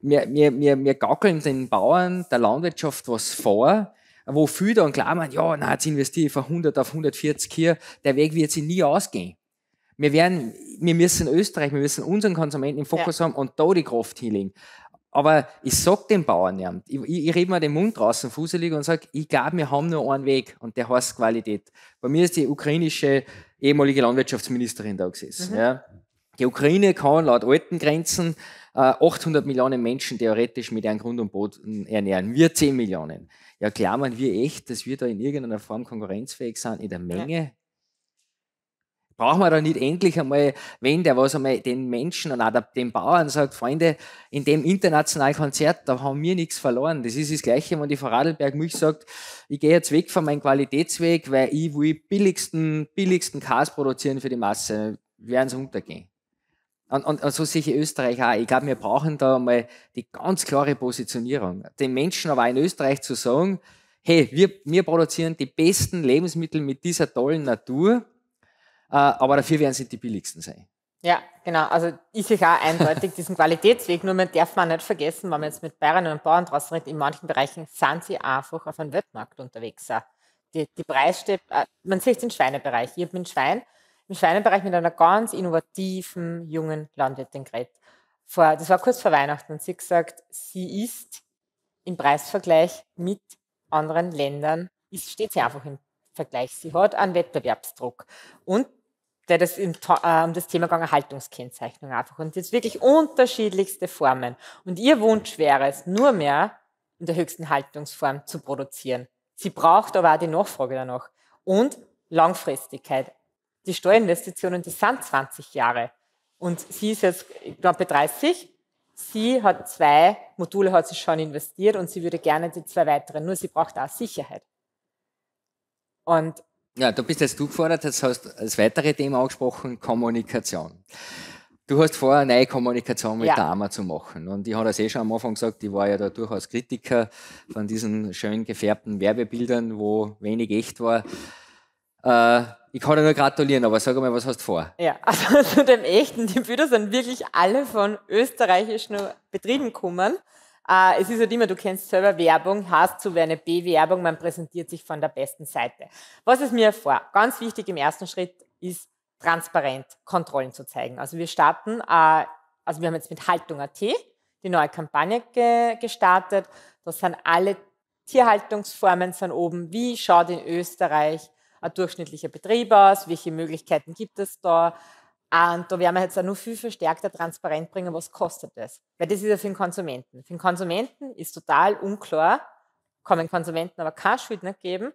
S1: Wir, wir, wir, wir gaukeln den Bauern, der Landwirtschaft was vor, wo viele dann glauben, ja, na, jetzt investiere ich von 100 auf 140 hier, der Weg wird sich nie ausgehen wir, werden, wir müssen Österreich, wir müssen unseren Konsumenten im Fokus ja. haben und da die Kraft healing. Aber ich sag den Bauern ja, ich, ich, rede mir den Mund draußen fuselig und sage, ich glaube, wir haben nur einen Weg und der heißt Qualität. Bei mir ist die ukrainische ehemalige Landwirtschaftsministerin da gesessen. Mhm. Ja. Die Ukraine kann laut alten Grenzen äh, 800 Millionen Menschen theoretisch mit ihrem Grund und Boden ernähren. Wir 10 Millionen. Ja, glauben wir echt, dass wir da in irgendeiner Form konkurrenzfähig sind in der Menge? brauchen wir da nicht endlich einmal wenn der was einmal den Menschen und auch den Bauern sagt, Freunde, in dem internationalen Konzert, da haben wir nichts verloren. Das ist das Gleiche, wenn die Frau Radlberg mich sagt, ich gehe jetzt weg von meinem Qualitätsweg, weil ich will billigsten, billigsten Cars produzieren für die Masse, werden sie untergehen. Und, und, und so sehe ich Österreich auch. Ich glaube, wir brauchen da mal die ganz klare Positionierung. Den Menschen aber auch in Österreich zu sagen, hey, wir, wir produzieren die besten Lebensmittel mit dieser tollen Natur äh, aber dafür werden sie die billigsten sein.
S2: Ja, genau. Also ich sehe auch eindeutig diesen Qualitätsweg. Nur man darf man nicht vergessen, wenn man jetzt mit Bayern und Bauern draußen redet, in manchen Bereichen sind sie einfach auf einem Weltmarkt unterwegs. Die, die Preissteht, äh, man sieht es im Schweinebereich. Ich habe mit Schwein, im Schweinebereich mit einer ganz innovativen, jungen Landwirtin geredet. Vor, das war kurz vor Weihnachten und sie hat gesagt, sie ist im Preisvergleich mit anderen Ländern, ist, steht sie einfach im Vergleich. Sie hat einen Wettbewerbsdruck. Und der das im, äh, das Thema gegangen, Haltungskennzeichnung einfach. Und jetzt wirklich unterschiedlichste Formen. Und ihr Wunsch wäre es, nur mehr in der höchsten Haltungsform zu produzieren. Sie braucht aber auch die Nachfrage danach. Und Langfristigkeit. Die Steuerinvestitionen, die sind 20 Jahre. Und sie ist jetzt ich knappe 30. Sie hat zwei Module, hat sie schon investiert und sie würde gerne die zwei weiteren, nur sie braucht auch Sicherheit.
S1: Und ja, du bist jetzt du gefordert, jetzt hast du das weitere Thema angesprochen, Kommunikation. Du hast vor, eine neue Kommunikation mit ja. der AMA zu machen. Und ich habe das eh schon am Anfang gesagt, ich war ja da durchaus Kritiker von diesen schön gefärbten Werbebildern, wo wenig echt war. Äh, ich kann dir nur gratulieren, aber sag mal, was hast du vor?
S2: Ja, also zu dem echten, die Bilder sind wirklich alle von österreichischen Betrieben gekommen. Äh, es ist halt immer, du kennst selber Werbung, hast so wie eine Bewerbung, man präsentiert sich von der besten Seite. Was ist mir vor? Ganz wichtig im ersten Schritt ist, transparent Kontrollen zu zeigen. Also wir starten, äh, also wir haben jetzt mit Haltung.at die neue Kampagne ge gestartet. Das sind alle Tierhaltungsformen sind oben. Wie schaut in Österreich ein durchschnittlicher Betrieb aus? Welche Möglichkeiten gibt es da? Und da werden wir jetzt auch noch viel verstärkter transparent bringen, was kostet das. Weil das ist ja für den Konsumenten. Für den Konsumenten ist total unklar, kann den Konsumenten aber kein Schild nicht geben.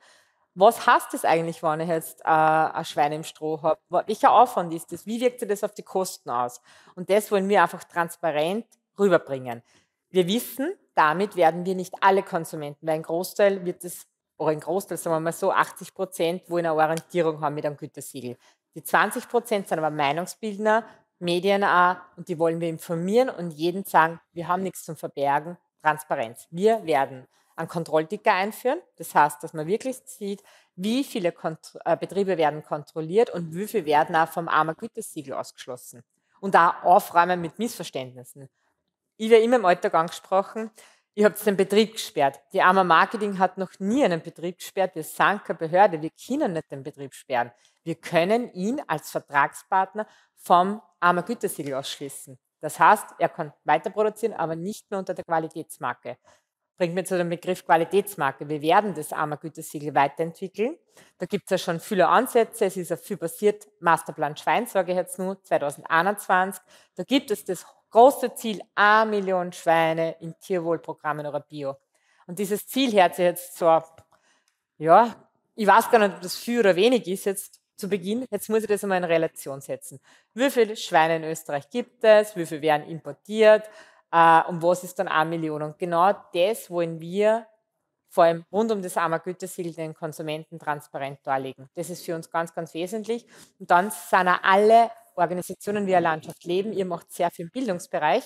S2: Was heißt das eigentlich, wenn ich jetzt äh, ein Schwein im Stroh habe? Welcher Aufwand ist das? Wie wirkt sich das auf die Kosten aus? Und das wollen wir einfach transparent rüberbringen. Wir wissen, damit werden wir nicht alle Konsumenten, weil ein Großteil wird es, oder ein Großteil, sagen wir mal so, 80 Prozent, wo eine Orientierung haben mit einem Gütesiegel. Die 20 Prozent sind aber Meinungsbildner, Medien auch, und die wollen wir informieren und jeden sagen, wir haben nichts zum Verbergen, Transparenz. Wir werden einen Kontrollticker einführen. Das heißt, dass man wirklich sieht, wie viele Kont äh, Betriebe werden kontrolliert und wie viele werden auch vom armer Gütesiegel ausgeschlossen. Und da aufräumen mit Missverständnissen. Ich werde immer im Alltag angesprochen, ihr habt den Betrieb gesperrt. Die Armer Marketing hat noch nie einen Betrieb gesperrt. Wir sind keine Behörde, wir können nicht den Betrieb sperren. Wir können ihn als Vertragspartner vom Armer Gütersiegel ausschließen. Das heißt, er kann weiter produzieren, aber nicht mehr unter der Qualitätsmarke. Bringt mir zu dem Begriff Qualitätsmarke. Wir werden das Armer Gütersiegel weiterentwickeln. Da gibt es ja schon viele Ansätze. Es ist auf viel basiert. Masterplan Schwein, sage ich jetzt nur, 2021. Da gibt es das große Ziel, eine Million Schweine in Tierwohlprogrammen oder Bio. Und dieses Ziel hört sich jetzt so, ja, ich weiß gar nicht, ob das viel oder wenig ist jetzt, zu Beginn, jetzt muss ich das einmal in Relation setzen. Wie viele Schweine in Österreich gibt es? Wie viele werden importiert? Äh, und was ist dann eine Million? Und genau das wollen wir vor allem rund um das Arma-Gütesiegel den Konsumenten transparent darlegen. Das ist für uns ganz, ganz wesentlich. Und dann sind auch alle Organisationen wie eine Landschaft leben. Ihr macht sehr viel im Bildungsbereich,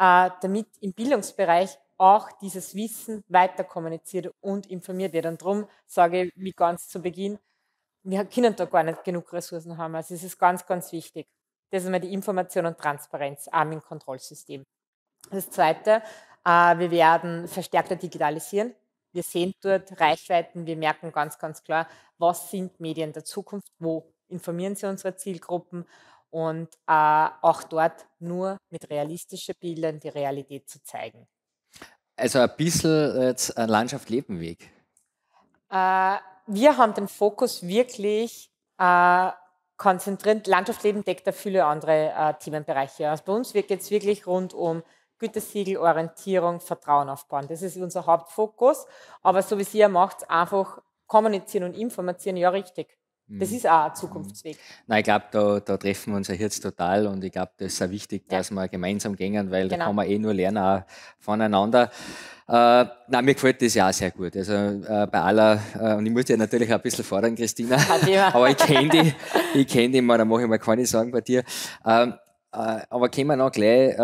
S2: äh, damit im Bildungsbereich auch dieses Wissen weiter kommuniziert und informiert wird. Und darum sage ich, wie ganz zu Beginn, wir können da gar nicht genug Ressourcen haben. Also es ist ganz, ganz wichtig. Das ist mal die Information und Transparenz am im Kontrollsystem. Das Zweite, äh, wir werden verstärkter digitalisieren. Wir sehen dort Reichweiten, wir merken ganz, ganz klar, was sind Medien der Zukunft, wo informieren sie unsere Zielgruppen und äh, auch dort nur mit realistischen Bildern die Realität zu zeigen.
S1: Also ein bisschen jetzt Landschaft Lebenweg.
S2: Äh, wir haben den Fokus wirklich äh, konzentriert. Landschaftsleben deckt da viele andere äh, Themenbereiche. Also bei uns geht es wirklich rund um Gütesiegel, Orientierung, Vertrauen aufbauen. Das ist unser Hauptfokus. Aber so wie Sie ja macht, einfach kommunizieren und informieren, ja richtig. Das mhm. ist auch ein Zukunftsweg. Mhm.
S1: Nein, ich glaube, da, da, treffen wir uns ja jetzt total und ich glaube, das ist auch wichtig, ja. dass wir gemeinsam gehen, weil genau. da kann man eh nur lernen auch voneinander. Äh, nein, mir gefällt das ja auch sehr gut. Also äh, bei aller, äh, und ich muss ja natürlich auch ein bisschen fordern, Christina, aber ich kenne dich, ich kenne dich, man, da mache ich mir keine Sorgen bei dir. Ähm, äh, aber können wir noch gleich, äh,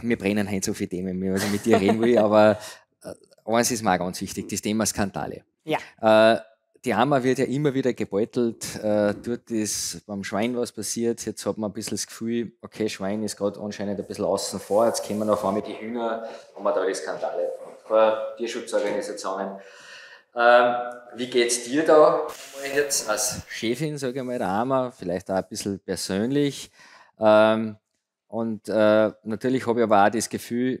S1: wir brennen heute so viele Themen, also mit dir reden will, aber äh, eins ist mir auch ganz wichtig, das Thema Skandale. Ja. Äh, die Hammer wird ja immer wieder gebeutelt. Äh, dort ist beim Schwein was passiert. Jetzt hat man ein bisschen das Gefühl, okay, Schwein ist gerade anscheinend ein bisschen außen vor. Jetzt kommen auf einmal die Hühner, haben wir da die Skandale von Tierschutzorganisationen. Ähm, wie geht's dir da jetzt als Chefin, sage ich mal, der Hammer, vielleicht auch ein bisschen persönlich? Ähm, und äh, natürlich habe ich aber auch das Gefühl,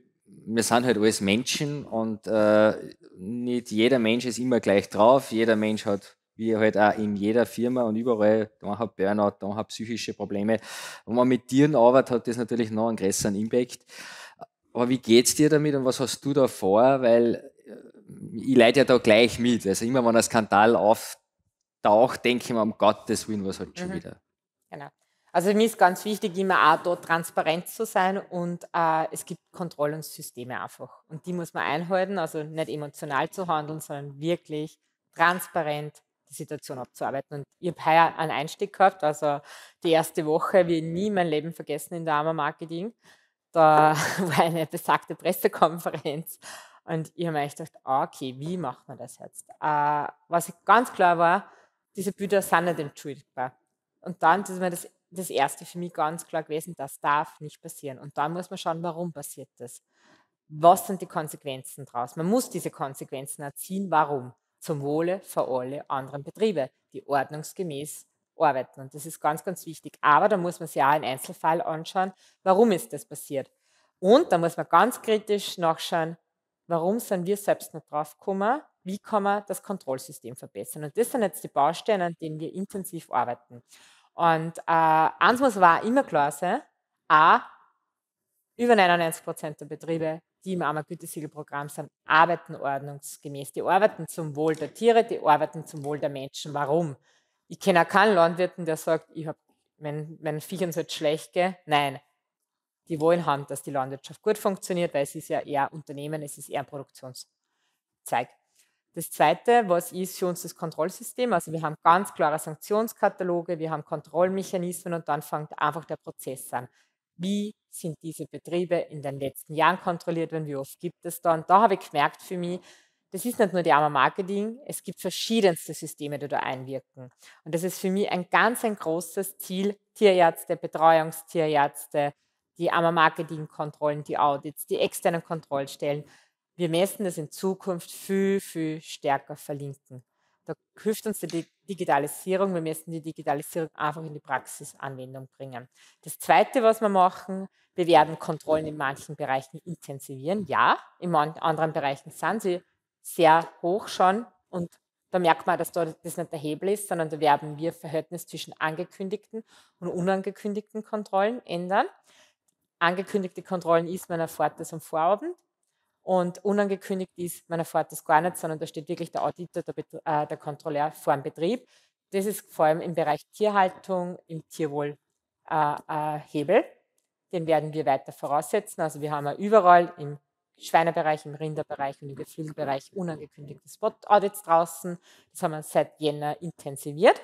S1: wir sind halt alles Menschen und äh, nicht jeder Mensch ist immer gleich drauf. Jeder Mensch hat, wie halt auch in jeder Firma und überall, da hat Burnout, da hat psychische Probleme. Wenn man mit Tieren arbeitet, hat das natürlich noch einen größeren Impact. Aber wie geht es dir damit und was hast du da vor? Weil äh, ich leite ja da gleich mit. Also immer wenn ein Skandal auftaucht, denke ich mir, um Gottes Willen, was halt schon mhm. wieder.
S2: Genau. Also mir ist ganz wichtig, immer auch dort transparent zu sein und äh, es gibt Kontrollensysteme einfach. Und die muss man einhalten, also nicht emotional zu handeln, sondern wirklich transparent die Situation abzuarbeiten. Und ich habe heuer einen Einstieg gehabt, also die erste Woche, will nie mein Leben vergessen in der AMA Marketing. Da war eine besagte Pressekonferenz und ich habe mir echt gedacht, ah, okay, wie macht man das jetzt? Äh, was ganz klar war, diese Bilder sind nicht entschuldigbar. Und dann ist mir das das erste für mich ganz klar gewesen, das darf nicht passieren. Und da muss man schauen, warum passiert das? Was sind die Konsequenzen daraus? Man muss diese Konsequenzen erziehen. Warum? Zum Wohle für alle anderen Betriebe, die ordnungsgemäß arbeiten. Und das ist ganz, ganz wichtig. Aber da muss man sich auch im Einzelfall anschauen, warum ist das passiert? Und da muss man ganz kritisch nachschauen, warum sind wir selbst noch drauf gekommen? Wie kann man das Kontrollsystem verbessern? Und das sind jetzt die Bausteine, an denen wir intensiv arbeiten. Und äh, eins muss war immer klar sein, A, über 99 Prozent der Betriebe, die im armer gütesiegel sind, arbeiten ordnungsgemäß. Die arbeiten zum Wohl der Tiere, die arbeiten zum Wohl der Menschen. Warum? Ich kenne keinen Landwirten, der sagt, ich habe meinen mein Viechern so schlecht gehen. Nein, die wollen haben, dass die Landwirtschaft gut funktioniert, weil es ist ja eher Unternehmen, es ist eher ein Produktionszweig. Das Zweite, was ist für uns das Kontrollsystem? Also wir haben ganz klare Sanktionskataloge, wir haben Kontrollmechanismen und dann fängt einfach der Prozess an. Wie sind diese Betriebe in den letzten Jahren kontrolliert worden? Wie oft gibt es da? Und da habe ich gemerkt für mich, das ist nicht nur die arme Marketing, es gibt verschiedenste Systeme, die da einwirken. Und das ist für mich ein ganz ein großes Ziel, Tierärzte, Betreuungstierärzte, die arme Marketing Kontrollen, die Audits, die externen Kontrollstellen, wir müssen das in Zukunft viel, viel stärker verlinken. Da hilft uns die Digitalisierung. Wir müssen die Digitalisierung einfach in die Praxisanwendung bringen. Das Zweite, was wir machen, wir werden Kontrollen in manchen Bereichen intensivieren. Ja, in anderen Bereichen sind sie sehr hoch schon und da merkt man, dass das nicht der Hebel ist, sondern da werden wir Verhältnis zwischen angekündigten und unangekündigten Kontrollen ändern. Angekündigte Kontrollen ist man erfährt am Vorabend. Und unangekündigt ist, man erfährt das gar nicht, sondern da steht wirklich der Auditor, der, äh, der Kontrolleur vor dem Betrieb. Das ist vor allem im Bereich Tierhaltung, im Tierwohl äh, äh, Hebel. Den werden wir weiter voraussetzen. Also wir haben ja überall im Schweinebereich, im Rinderbereich und im Geflügelbereich unangekündigte Spot-Audits draußen. Das haben wir seit Jänner intensiviert.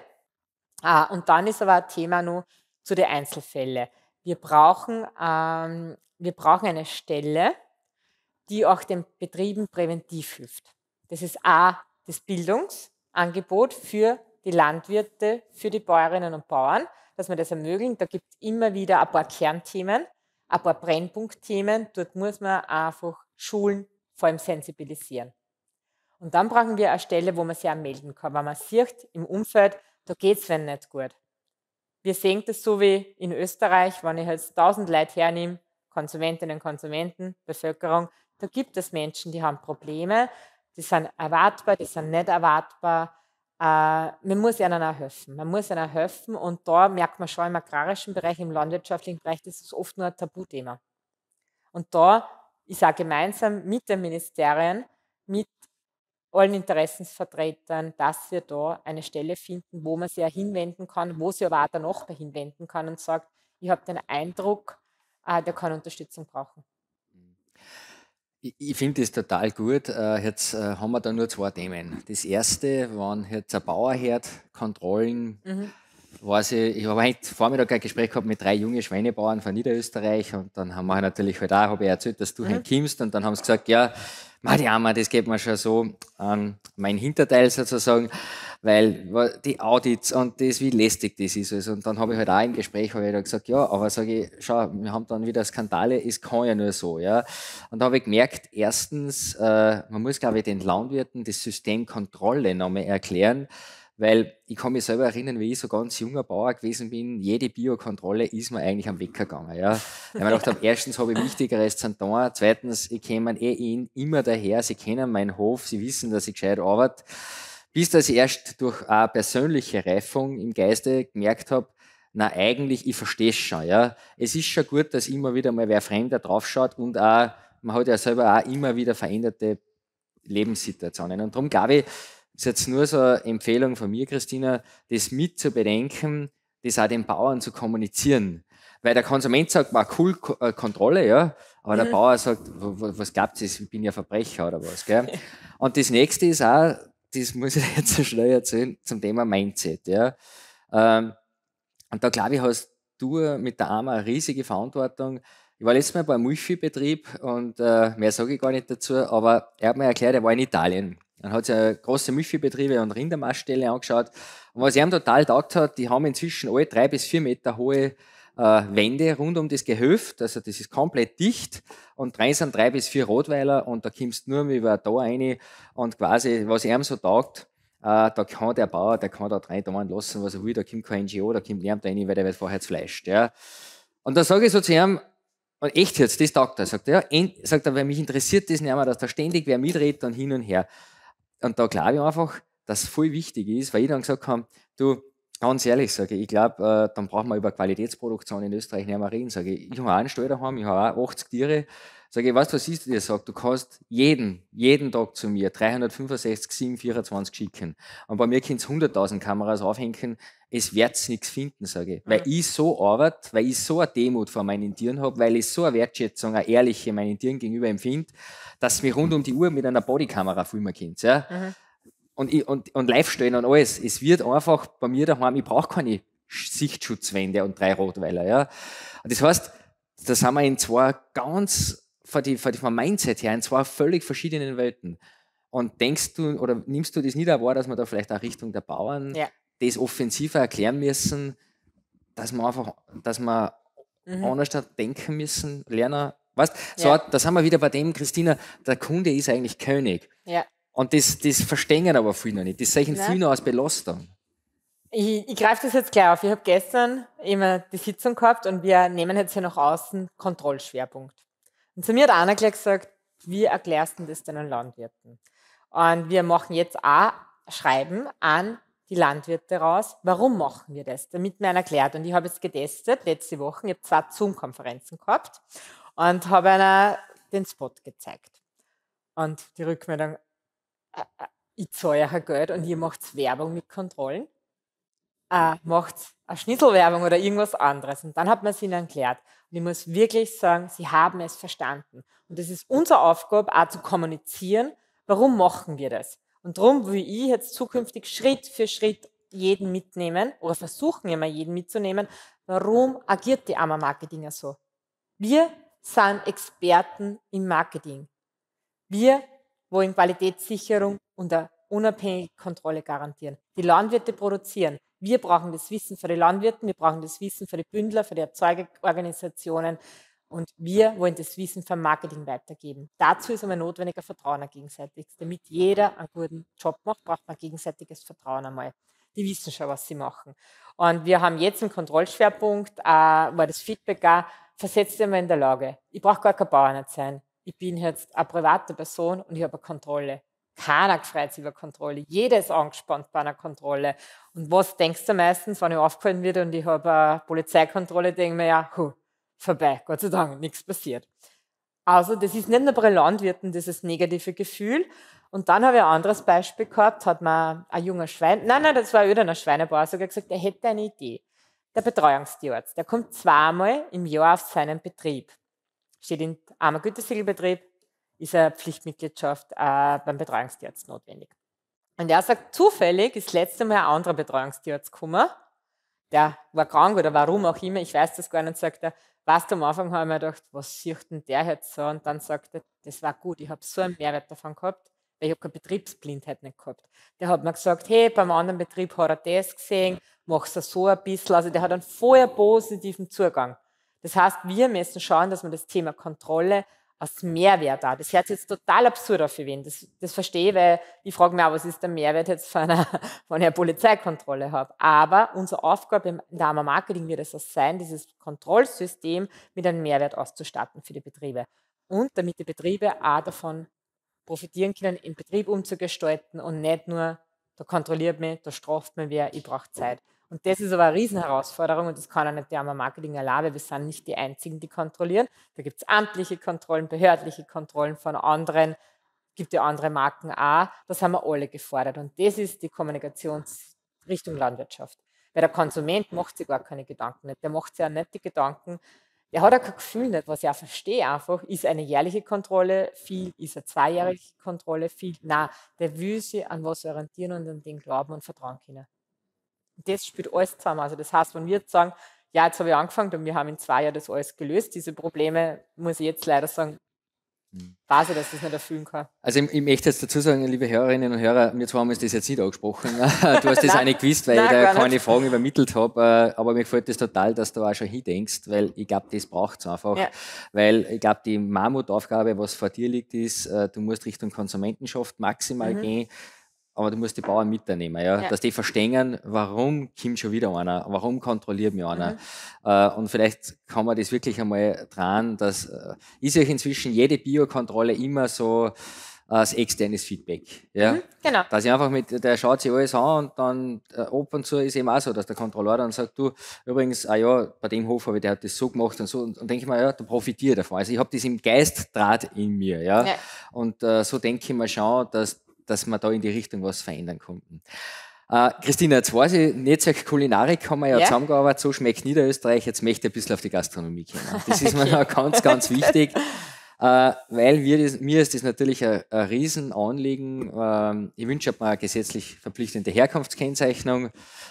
S2: Ah, und dann ist aber ein Thema nur zu den Einzelfällen. Wir brauchen, ähm, wir brauchen eine Stelle, die auch den Betrieben präventiv hilft. Das ist A, das Bildungsangebot für die Landwirte, für die Bäuerinnen und Bauern, dass wir das ermöglichen. Da gibt es immer wieder ein paar Kernthemen, ein paar Brennpunktthemen. Dort muss man einfach schulen, vor allem sensibilisieren. Und dann brauchen wir eine Stelle, wo man sich auch melden kann, weil man sieht im Umfeld, da geht es wenn nicht gut. Wir sehen das so wie in Österreich, wenn ich jetzt halt tausend Leute hernehme, Konsumentinnen, und Konsumenten, Bevölkerung, da gibt es Menschen, die haben Probleme, die sind erwartbar, die sind nicht erwartbar. Äh, man muss ihnen auch helfen. Man muss ihnen helfen und da merkt man schon im agrarischen Bereich, im landwirtschaftlichen Bereich, das ist oft nur ein Tabuthema. Und da ist auch gemeinsam mit den Ministerien, mit allen Interessensvertretern, dass wir da eine Stelle finden, wo man sie ja hinwenden kann, wo sie aber auch der Nachbar hinwenden kann und sagt, ich habe den Eindruck, äh, der kann Unterstützung brauchen.
S1: Ich finde das total gut. Äh, jetzt äh, haben wir da nur zwei Themen. Das erste waren jetzt ein Bauerherd, Kontrollen. Mhm. Weiß ich ich habe heute Vormittag ein Gespräch gehabt mit drei jungen Schweinebauern von Niederösterreich und dann haben wir natürlich halt auch, ich erzählt, dass du mhm. hinkommst und dann haben sie gesagt, ja, Mariama, das geht mir schon so an mein Hinterteil sozusagen weil die Audits und das, wie lästig das ist. Also, und dann habe ich halt auch im Gespräch ich gesagt, ja, aber sage ich, schau, wir haben dann wieder Skandale, es kann ja nur so. Ja. Und da habe ich gemerkt, erstens, äh, man muss, glaube ich, den Landwirten das System Kontrolle nochmal erklären, weil ich kann mich selber erinnern, wie ich so ganz junger Bauer gewesen bin, jede Biokontrolle ist mir eigentlich am Wecker gegangen. Ja. Weil ich mir gedacht habe, erstens habe ich wichtigeres zu tun, zweitens, ich käme eh immer daher, sie kennen meinen Hof, sie wissen, dass ich gescheit arbeite bis dass ich erst durch eine persönliche Reifung im Geiste gemerkt habe, na eigentlich, ich verstehe es schon. Ja. Es ist schon gut, dass immer wieder mal wer Fremder draufschaut und auch, man hat ja selber auch immer wieder veränderte Lebenssituationen. Und darum, glaube ich, ist jetzt nur so eine Empfehlung von mir, Christina, das mit zu bedenken, das auch den Bauern zu kommunizieren. Weil der Konsument sagt, war cool, äh, Kontrolle, ja, aber der Bauer sagt, was glaubt ihr, ich bin ja Verbrecher oder was, gell? Und das nächste ist auch, das muss ich jetzt so schnell erzählen, zum Thema Mindset. Ja. Ähm, und da glaube ich, hast du mit der AMA eine riesige Verantwortung. Ich war letztes Mal bei einem Milchviehbetrieb und äh, mehr sage ich gar nicht dazu, aber er hat mir erklärt, er war in Italien. Dann hat sich große Milchviehbetriebe und Rindermastställe angeschaut. Und was ihm total taugt hat, die haben inzwischen alle drei bis vier Meter hohe äh, Wände rund um das Gehöft, also das ist komplett dicht und drei sind drei bis vier Rotweiler und da kommst du nur über da rein und quasi, was ihm so taugt, äh, da kann der Bauer, der kann da rein da lassen, was er will, da kommt kein NGO, da kommt Lärm rein, weil der wird vorher zfleischt. Ja. Und dann sage ich so zu ihm, und echt jetzt, das taugt er, sagt er, ja, sagt er, weil mich interessiert das nicht mehr, dass da ständig wer mitredet und hin und her. Und da glaube ich einfach, dass es voll wichtig ist, weil ich dann gesagt habe, du, Ganz ehrlich sage ich, ich glaube, äh, dann brauchen wir über Qualitätsproduktion in Österreich nicht mehr reden. Sage ich, ich habe einen Stall daheim, ich habe auch 80 Tiere. Sage ich, weißt du, was du dir? Sag, du kannst jeden, jeden Tag zu mir 365, 7, 24 schicken. Und bei mir können es 100.000 Kameras aufhängen, es wird nichts finden, sage ich. Weil ich so arbeite, weil ich so eine Demut vor meinen Tieren habe, weil ich so eine Wertschätzung, eine ehrliche meinen Tieren gegenüber empfinde, dass mich rund um die Uhr mit einer Bodykamera filmen könnt. Ja? Mhm und, und, und live stellen und alles. Es wird einfach bei mir daheim, ich brauche keine Sichtschutzwände und drei Rotweiler. Ja. Und das heißt, da sind wir in zwei ganz, von, die, von, die, von Mindset her, in zwei völlig verschiedenen Welten. Und denkst du oder nimmst du das nicht wahr, dass wir da vielleicht auch Richtung der Bauern ja. das offensiver erklären müssen, dass wir einfach, dass wir mhm. anders denken müssen, lernen. Weißt, so, ja. da sind wir wieder bei dem, Christina, der Kunde ist eigentlich König. Ja. Und das, das verstehen aber viele noch nicht. Das sehen viele noch als Belastung.
S2: Ich, ich greife das jetzt gleich auf. Ich habe gestern immer die Sitzung gehabt und wir nehmen jetzt hier nach außen Kontrollschwerpunkt. Und zu mir hat einer gleich gesagt, wie erklärst du das deinen Landwirten? Und wir machen jetzt auch Schreiben an die Landwirte raus. Warum machen wir das? Damit mir einer erklärt. Und ich habe es getestet letzte Woche. Ich habe zwei Zoom-Konferenzen gehabt und habe einer den Spot gezeigt. Und die Rückmeldung, ich zahle euch Geld und ihr macht Werbung mit Kontrollen, äh, macht eine Schnitzelwerbung oder irgendwas anderes. Und dann hat man es ihnen erklärt. Und ich muss wirklich sagen, sie haben es verstanden. Und es ist unsere Aufgabe, auch zu kommunizieren, warum machen wir das. Und darum will ich jetzt zukünftig Schritt für Schritt jeden mitnehmen oder versuchen immer jeden mitzunehmen, warum agiert die arme Marketinger so? Wir sind Experten im Marketing. Wir wo ihm Qualitätssicherung und eine unabhängige Kontrolle garantieren. Die Landwirte produzieren. Wir brauchen das Wissen für die Landwirte, wir brauchen das Wissen für die Bündler, für die Erzeugerorganisationen und wir wollen das Wissen für Marketing weitergeben. Dazu ist einmal notwendiger Vertrauen gegenseitig. Damit jeder einen guten Job macht, braucht man gegenseitiges Vertrauen einmal. Die wissen schon, was sie machen. Und wir haben jetzt im Kontrollschwerpunkt, äh, war das Feedback auch, versetzt einmal in der Lage. Ich brauche gar kein Bauer nicht sein ich bin jetzt eine private Person und ich habe eine Kontrolle. Keiner freut sich über Kontrolle. Jeder ist angespannt bei einer Kontrolle. Und was denkst du meistens, wenn ich aufgehalten werde und ich habe eine Polizeikontrolle, denke ich mir ja, hu, vorbei, Gott sei Dank, nichts passiert. Also das ist nicht nur bei Landwirten dieses negative Gefühl. Und dann habe ich ein anderes Beispiel gehabt, hat mir ein junger Schwein, nein, nein, das war ein Schweinebauer, sogar gesagt, er hätte eine Idee. Der Betreuungstierarzt, der kommt zweimal im Jahr auf seinen Betrieb steht in armer Gütesiegelbetrieb, ist eine Pflichtmitgliedschaft äh, beim Betreuungstierarzt notwendig. Und er sagt, zufällig ist letzte Mal ein anderer Betreuungstierarzt gekommen, der war krank oder warum auch immer, ich weiß das gar nicht, sagt er, was am Anfang habe ich mir gedacht, was sieht denn der jetzt so? Und dann sagt er, das war gut, ich habe so einen Mehrwert davon gehabt, weil ich habe keine Betriebsblindheit nicht gehabt. Der hat mir gesagt, hey, beim anderen Betrieb hat er das gesehen, mach es so ein bisschen. Also der hat einen voll positiven Zugang. Das heißt, wir müssen schauen, dass wir das Thema Kontrolle als Mehrwert da. Das hört jetzt total absurd auf für wen. Das, das verstehe ich, weil ich frage mich auch, was ist der Mehrwert jetzt von einer, von einer Polizeikontrolle habe. Aber unsere Aufgabe im Dama Marketing wird es das sein, dieses Kontrollsystem mit einem Mehrwert auszustatten für die Betriebe. Und damit die Betriebe auch davon profitieren können, in Betrieb umzugestalten und nicht nur, da kontrolliert man, da straft man wer, ich brauche Zeit. Und das ist aber eine Riesenherausforderung und das kann auch nicht der Marketing alleine. Wir sind nicht die Einzigen, die kontrollieren. Da gibt es amtliche Kontrollen, behördliche Kontrollen von anderen, gibt ja andere Marken auch. Das haben wir alle gefordert. Und das ist die Kommunikationsrichtung Landwirtschaft. Weil der Konsument macht sich gar keine Gedanken nicht. Der macht sich auch nicht die Gedanken, der hat auch kein Gefühl nicht, was ich auch verstehe einfach, ist eine jährliche Kontrolle viel, ist eine zweijährige Kontrolle viel. Nein, der will sich an was orientieren und an den glauben und vertrauen können das spielt alles zusammen. Also das heißt, wenn wir jetzt sagen, ja, jetzt habe ich angefangen und wir haben in zwei Jahren das alles gelöst, diese Probleme, muss ich jetzt leider sagen, mhm. weiß ich, dass ich das nicht erfüllen kann.
S1: Also ich, ich, möchte jetzt dazu sagen, liebe Hörerinnen und Hörer, mir zwar haben wir das jetzt nicht angesprochen. Du hast das auch nicht gewusst, weil Nein, ich da keine nicht. Fragen übermittelt habe. Äh, aber mir gefällt das total, dass du auch schon hindenkst, weil ich glaube, das braucht es einfach. Ja. Weil ich glaube, die Mammutaufgabe, was vor dir liegt, ist, äh, du musst Richtung Konsumentenschaft maximal mhm. gehen aber du musst die Bauern mitnehmen, ja? ja? dass die verstehen, warum kommt schon wieder einer, warum kontrolliert mich einer. Mhm. Äh, und vielleicht kann man das wirklich einmal dran, dass äh, ist euch inzwischen jede Biokontrolle immer so als externes Feedback. Ja? Mhm, genau. Dass ich einfach mit, der schaut sich alles an und dann äh, ab und zu ist eben auch so, dass der Kontrolleur dann sagt, du, übrigens, ah ja, bei dem Hof habe ich, der hat das so gemacht und so. Und, und denke ich mir, ja, du profitierst davon. Also ich habe das im Geistdraht in mir. Ja? ja. Und äh, so denke ich mir schon, dass dass wir da in die Richtung was verändern konnten. Äh, Christina, jetzt weiß ich, Netzwerk Kulinarik haben wir ja, ja. zusammengearbeitet, so schmeckt Niederösterreich, jetzt möchte ich ein bisschen auf die Gastronomie kommen. Das ist mir noch ganz, ganz wichtig. Äh, weil wir, mir ist das natürlich ein, ein Riesenanliegen. Ähm, ich wünsche mir eine gesetzlich verpflichtende Herkunftskennzeichnung.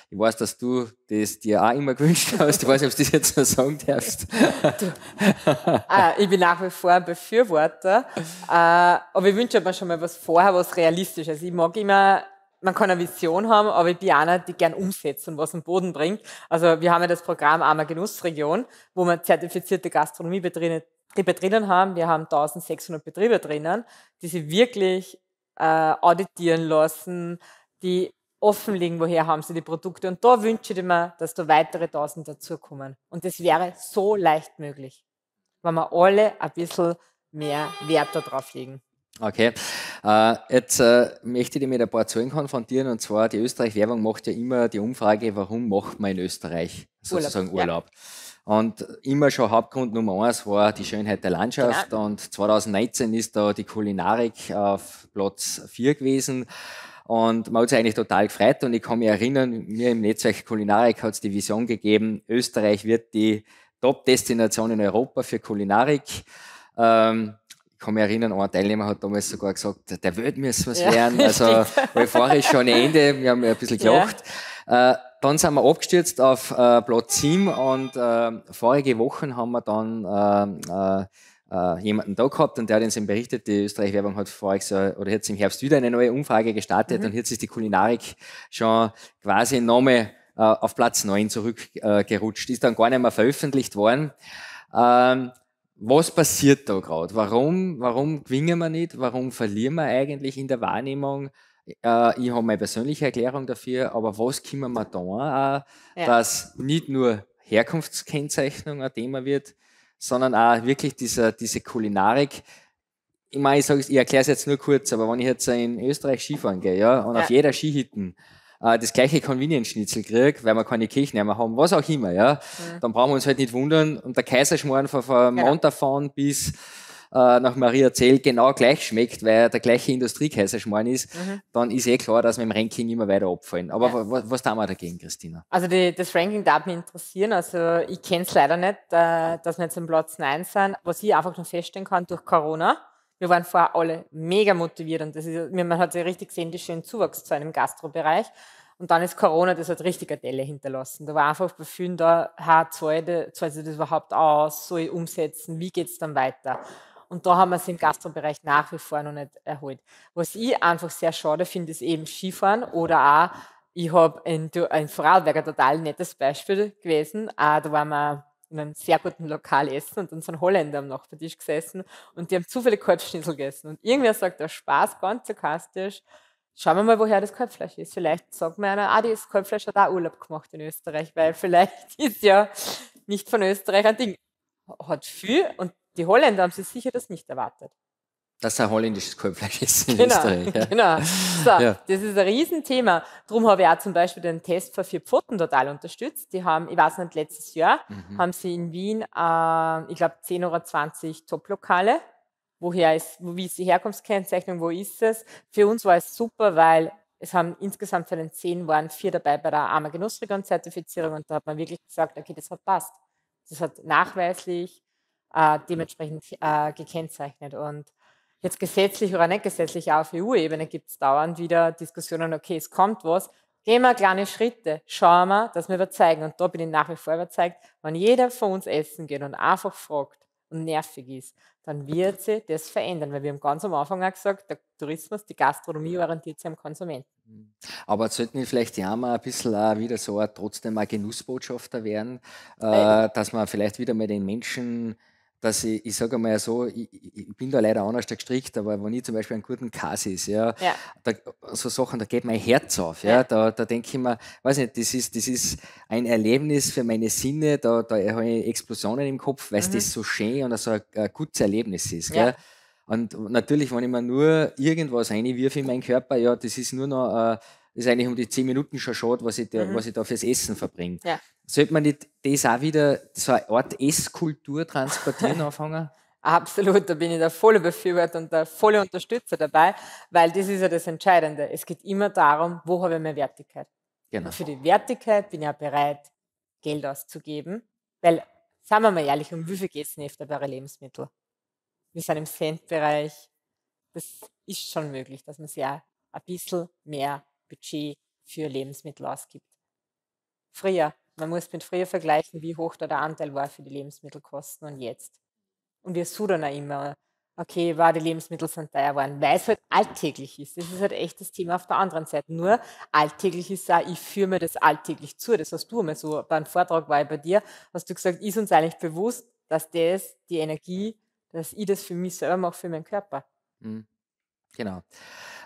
S1: Ich weiß, dass du das dir auch immer gewünscht hast. Ich weiß nicht, ob du das jetzt noch sagen darfst.
S2: ah, ich bin nach wie vor ein Befürworter. Äh, aber ich wünsche mir schon mal was vorher, was realistisch realistisches. Ich mag immer man kann eine Vision haben, aber ich bin einer, die gern umsetzt und was am Boden bringt. Also wir haben ja das Programm Armer Genussregion, wo man zertifizierte Gastronomie betrieben Betriebe drinnen haben. Wir haben 1600 Betriebe drinnen, die sie wirklich äh, auditieren lassen, die offenlegen, woher haben sie die Produkte. Und da wünsche ich mir, dass da weitere 1000 dazukommen. Und das wäre so leicht möglich, wenn wir alle ein bisschen mehr Wert darauf legen.
S1: Okay, äh, jetzt äh, möchte ich dich mit ein paar Zahlen konfrontieren und zwar die Österreich-Werbung macht ja immer die Umfrage, warum macht man in Österreich sozusagen Urlaub? Urlaub. Ja. Und immer schon Hauptgrund Nummer eins war die Schönheit der Landschaft. Ja. Genau. Und 2019 ist da die Kulinarik auf Platz 4 gewesen. Und man hat sich eigentlich total gefreut. Und ich kann mich erinnern, mir im Netzwerk Kulinarik hat es die Vision gegeben, Österreich wird die Top-Destination in Europa für Kulinarik. Ähm, ich kann mich erinnern, ein Teilnehmer hat damals sogar gesagt, der wird mir was ja, lernen. Also, euphorisch schon Ende. Wir haben ja ein bisschen gelacht. Ja. Äh, dann sind wir abgestürzt auf äh, Platz 7 und äh, vorige Woche haben wir dann äh, äh, äh, jemanden da gehabt und der hat uns eben berichtet, die Österreich-Werbung hat vor so, oder jetzt im Herbst wieder eine neue Umfrage gestartet mhm. und jetzt ist die Kulinarik schon quasi nochmal äh, auf Platz 9 zurückgerutscht, äh, ist dann gar nicht mehr veröffentlicht worden. Ähm, was passiert da gerade? Warum, warum gewinnen wir nicht? Warum verlieren wir eigentlich in der Wahrnehmung? Äh, ich habe meine persönliche Erklärung dafür, aber was können wir da auch, ja. dass nicht nur Herkunftskennzeichnung ein Thema wird, sondern auch wirklich dieser, diese Kulinarik. Ich meine, ich, ich erkläre es jetzt nur kurz, aber wenn ich jetzt in Österreich Skifahren gehe ja, und ja. auf jeder Skihitten äh, das gleiche Convenience-Schnitzel kriege, weil wir keine Kirchen mehr haben, was auch immer, ja, mhm. dann brauchen wir uns halt nicht wundern. Und der Kaiserschmarrn von, von genau. Montafon bis äh, nach Maria Zell genau gleich schmeckt, weil der gleiche Industriekaiserschmarrn ist, mhm. dann ist eh klar, dass wir im Ranking immer weiter abfallen. Aber ja. was, was tun wir dagegen, Christina?
S2: Also die, das Ranking darf mich interessieren. Also ich kenne es leider nicht, äh, dass wir jetzt im Platz 9 sind. Was ich einfach nur feststellen kann durch Corona, wir waren vorher alle mega motiviert und das ist, man hat ja richtig gesehen, die schönen Zuwachs zu einem Gastrobereich. Und dann ist Corona, das hat richtig eine Delle hinterlassen. Da war einfach bei vielen da, ha, zahlt sich das überhaupt aus, soll ich umsetzen, wie geht es dann weiter? Und da haben wir es im Gastrobereich nach wie vor noch nicht erholt. Was ich einfach sehr schade finde, ist eben Skifahren oder auch, ich habe in, in Vorarlberg ein total nettes Beispiel gewesen. Auch äh, da waren wir in einem sehr guten Lokal essen und dann sind Holländer am Nachbartisch gesessen und die haben zu viele Kalbschnitzel gegessen. Und irgendwer sagt der Spaß, ganz sarkastisch, schauen wir mal, woher das Kalbfleisch ist. Vielleicht sagt mir einer, ah, das Kalbfleisch hat auch Urlaub gemacht in Österreich, weil vielleicht ist ja nicht von Österreich ein Ding. Hat viel und die Holländer haben sich sicher das nicht erwartet.
S1: Dass ein holländisches Kohlfleisch ist in genau, Österreich. Ja. Genau. So, ja.
S2: Das ist ein Riesenthema. Darum habe ich auch zum Beispiel den Test für vier Pfoten total unterstützt. Die haben, ich weiß nicht, letztes Jahr mhm. haben sie in Wien, äh, ich glaube, 10 oder 20 Top-Lokale. Woher ist, wie ist die Herkunftskennzeichnung, wo ist es? Für uns war es super, weil es haben insgesamt von den zehn waren vier dabei bei der Arma Genussregion-Zertifizierung und da hat man wirklich gesagt, okay, das hat passt. Das hat nachweislich äh, dementsprechend äh, gekennzeichnet. Und jetzt gesetzlich oder nicht gesetzlich, auch auf EU-Ebene gibt es dauernd wieder Diskussionen, okay, es kommt was, gehen wir kleine Schritte, schauen wir, dass wir überzeugen. Und da bin ich nach wie vor überzeugt, wenn jeder von uns essen geht und einfach fragt und nervig ist, dann wird sich das verändern, weil wir haben ganz am Anfang auch gesagt, der Tourismus, die Gastronomie orientiert sich am Konsumenten. Mhm.
S1: Aber sollten wir vielleicht ja mal ein bisschen wieder so trotzdem mal Genussbotschafter werden, äh, dass man vielleicht wieder mal den Menschen dass ich, ich sage mal so, ich, ich, bin da leider anders gestrickt, aber wenn ich zum Beispiel einen guten Kass ist, ja, ja. Da, so Sachen, da geht mein Herz auf, ja, ja. da, da denke ich mir, weiß nicht, das ist, das ist ein Erlebnis für meine Sinne, da, da habe ich Explosionen im Kopf, weil mhm. das so schön und so ein, ein gutes Erlebnis ist, gell? Ja. Und natürlich, wenn ich mir nur irgendwas reinwirfe in meinen Körper, ja, das ist nur noch äh, ist eigentlich um die zehn Minuten schon schade, was ich da, mhm. was ich da fürs Essen verbringe. Ja. Sollte man nicht das auch wieder so eine Art Esskultur transportieren anfangen?
S2: Absolut, da bin ich der volle Befürworter und der volle Unterstützer dabei, weil das ist ja das Entscheidende. Es geht immer darum, wo habe ich mehr Wertigkeit. Genau. Und für die Wertigkeit bin ich ja bereit, Geld auszugeben, weil, sagen wir mal ehrlich, um wie viel geht es denn öfter bei Lebensmittel? Wir sind im Cent-Bereich. Das ist schon möglich, dass man sich ja ein bisschen mehr Budget für Lebensmittel ausgibt. Früher, man muss mit früher vergleichen, wie hoch da der Anteil war für die Lebensmittelkosten und jetzt. Und wir suchen auch immer, okay, war die Lebensmittel sind teuer geworden, weil es halt alltäglich ist. Das ist halt echt das Thema auf der anderen Seite. Nur alltäglich ist auch, ich führe mir das alltäglich zu. Das hast du einmal so, beim Vortrag war ich bei dir, hast du gesagt, ist uns eigentlich bewusst, dass das die Energie, dass ich das für mich selber mache, für meinen Körper.
S1: Mhm. Genau.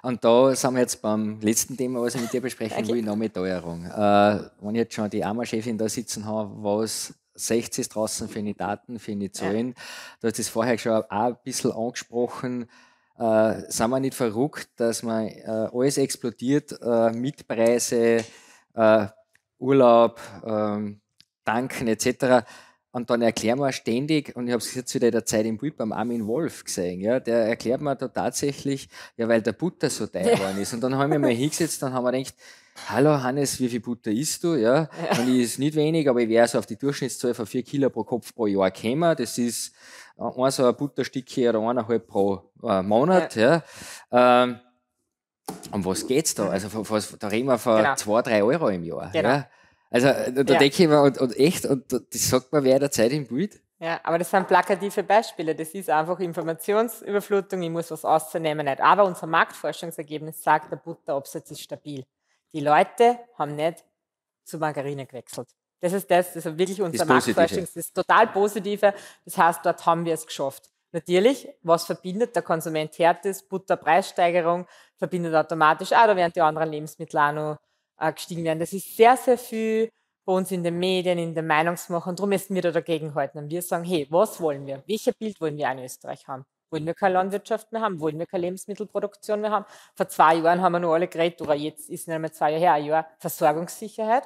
S1: Und da sind wir jetzt beim letzten Thema, was ich mit dir besprechen will, nämlich Teuerung. Äh, wenn ich jetzt schon die AMA-Chefin da sitzen habe, was 60 ist draußen für die Daten, für die Zahlen, ja. du hast es vorher schon auch ein bisschen angesprochen, äh, sind wir nicht verrückt, dass man äh, alles explodiert, äh, Mietpreise, äh, Urlaub, ähm, Tanken etc., und dann erklären wir ständig, und ich habe es jetzt wieder in der Zeit im Buch beim Armin Wolf gesehen, ja, der erklärt mir da tatsächlich, ja, weil der Butter so teuer geworden ja. ist. Und dann haben wir mal hingesetzt, dann haben wir gedacht, hallo Hannes, wie viel Butter isst du? Ja, ja. und ich ist nicht wenig, aber ich wäre so auf die Durchschnittszahl von vier Kilo pro Kopf pro Jahr gekommen. Das ist äh, ein so ein Butterstück hier oder eineinhalb pro äh, Monat, ja. ja. Ähm, um was geht's da? Also, da reden wir von genau. zwei, drei Euro im Jahr. Genau. Ja? Also äh, da ja. denke ich mir, und, und echt, und das sagt man während der Zeit im Bild.
S2: Ja, aber das sind plakative Beispiele. Das ist einfach Informationsüberflutung. Ich muss was auszunehmen. Nicht. Aber unser Marktforschungsergebnis sagt, der Butterabsatz ist stabil. Die Leute haben nicht zu Margarine gewechselt. Das ist das, das ist wirklich unser das Marktforschung. Das ist total positive. Das heißt, dort haben wir es geschafft. Natürlich, was verbindet der Konsument Härtes? Butterpreissteigerung verbindet automatisch, ah, da werden die anderen Lebensmittel auch noch äh, gestiegen werden. Das ist sehr, sehr viel bei uns in den Medien, in den Meinungsmachern. Darum müssen wir da dagegen halten. Und wir sagen, hey, was wollen wir? Welches Bild wollen wir in Österreich haben? Wollen wir keine Landwirtschaft mehr haben? Wollen wir keine Lebensmittelproduktion mehr haben? Vor zwei Jahren haben wir noch alle geredet, oder jetzt ist nicht einmal zwei Jahre her, ein Jahr Versorgungssicherheit.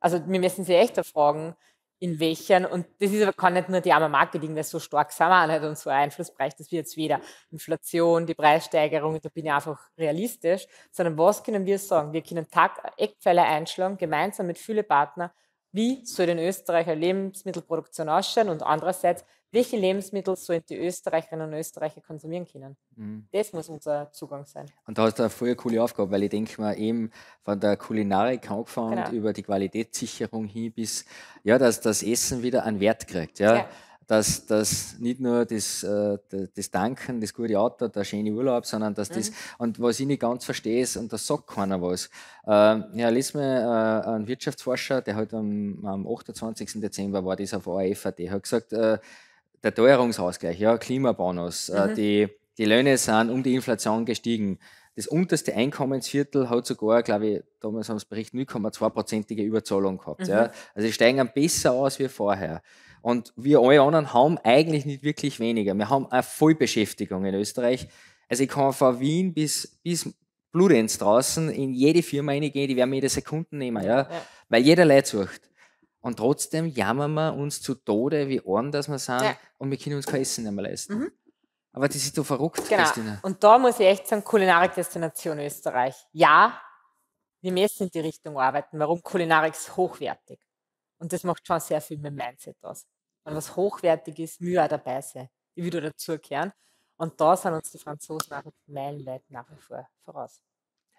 S2: Also wir müssen sie echt fragen, in welchen, und das ist aber kann nicht nur die arme Marketing, weil so stark sind wir auch nicht und so einflussbereich, dass wir jetzt weder Inflation, die Preissteigerung, da bin ich einfach realistisch, sondern was können wir sagen? Wir können Tag Eckpfeiler einschlagen, gemeinsam mit vielen Partnern, wie soll in Österreich eine Lebensmittelproduktion ausschauen und andererseits, welche Lebensmittel sollen die Österreicherinnen und Österreicher konsumieren können. Mhm. Das muss unser Zugang sein.
S1: Und da hast du eine voll coole Aufgabe, weil ich denke mal eben von der Kulinarik angefangen genau. über die Qualitätssicherung hin bis, ja, dass das Essen wieder einen Wert kriegt. Ja. ja dass, dass nicht nur das, äh, das Danken, das gute Auto, der schöne Urlaub, sondern dass das, mhm. und was ich nicht ganz verstehe, ist, und das sagt keiner was. Ähm, äh, ja, letztes mir äh, ein Wirtschaftsforscher, der halt am, am 28. Dezember war, das auf ORFAT, hat gesagt, äh, der Teuerungsausgleich, ja, Klimabonus, äh, mhm. die, die Löhne sind um die Inflation gestiegen. Das unterste Einkommensviertel hat sogar, glaube ich, damals haben sie berichtet, 0,2-prozentige Überzahlung gehabt. Mhm. Ja. Also, sie steigen besser aus wie vorher. Und wir alle anderen haben eigentlich nicht wirklich weniger. Wir haben eine Vollbeschäftigung in Österreich. Also ich kann von Wien bis, bis Bludenz draußen in jede Firma reingehen, die werden mir jede Sekunde nehmen, ja? ja? weil jeder Leid sucht. Und trotzdem jammern wir uns zu Tode, wie Ohren, dass wir sind, ja. und wir können uns kein Essen mehr leisten. Mhm. Aber das ist doch verrückt, genau. Christine.
S2: Und da muss ich echt sagen, Kulinarik-Destination Österreich. Ja, wir müssen in die Richtung arbeiten. Warum? Kulinarik ist hochwertig. Und das macht schon sehr viel mit dem Mindset aus und was hochwertig Hochwertiges, Mühe auch dabei sein. Ich würde dazugehören. Und da sind uns die Franzosen auch Meilenweit nach wie vor voraus.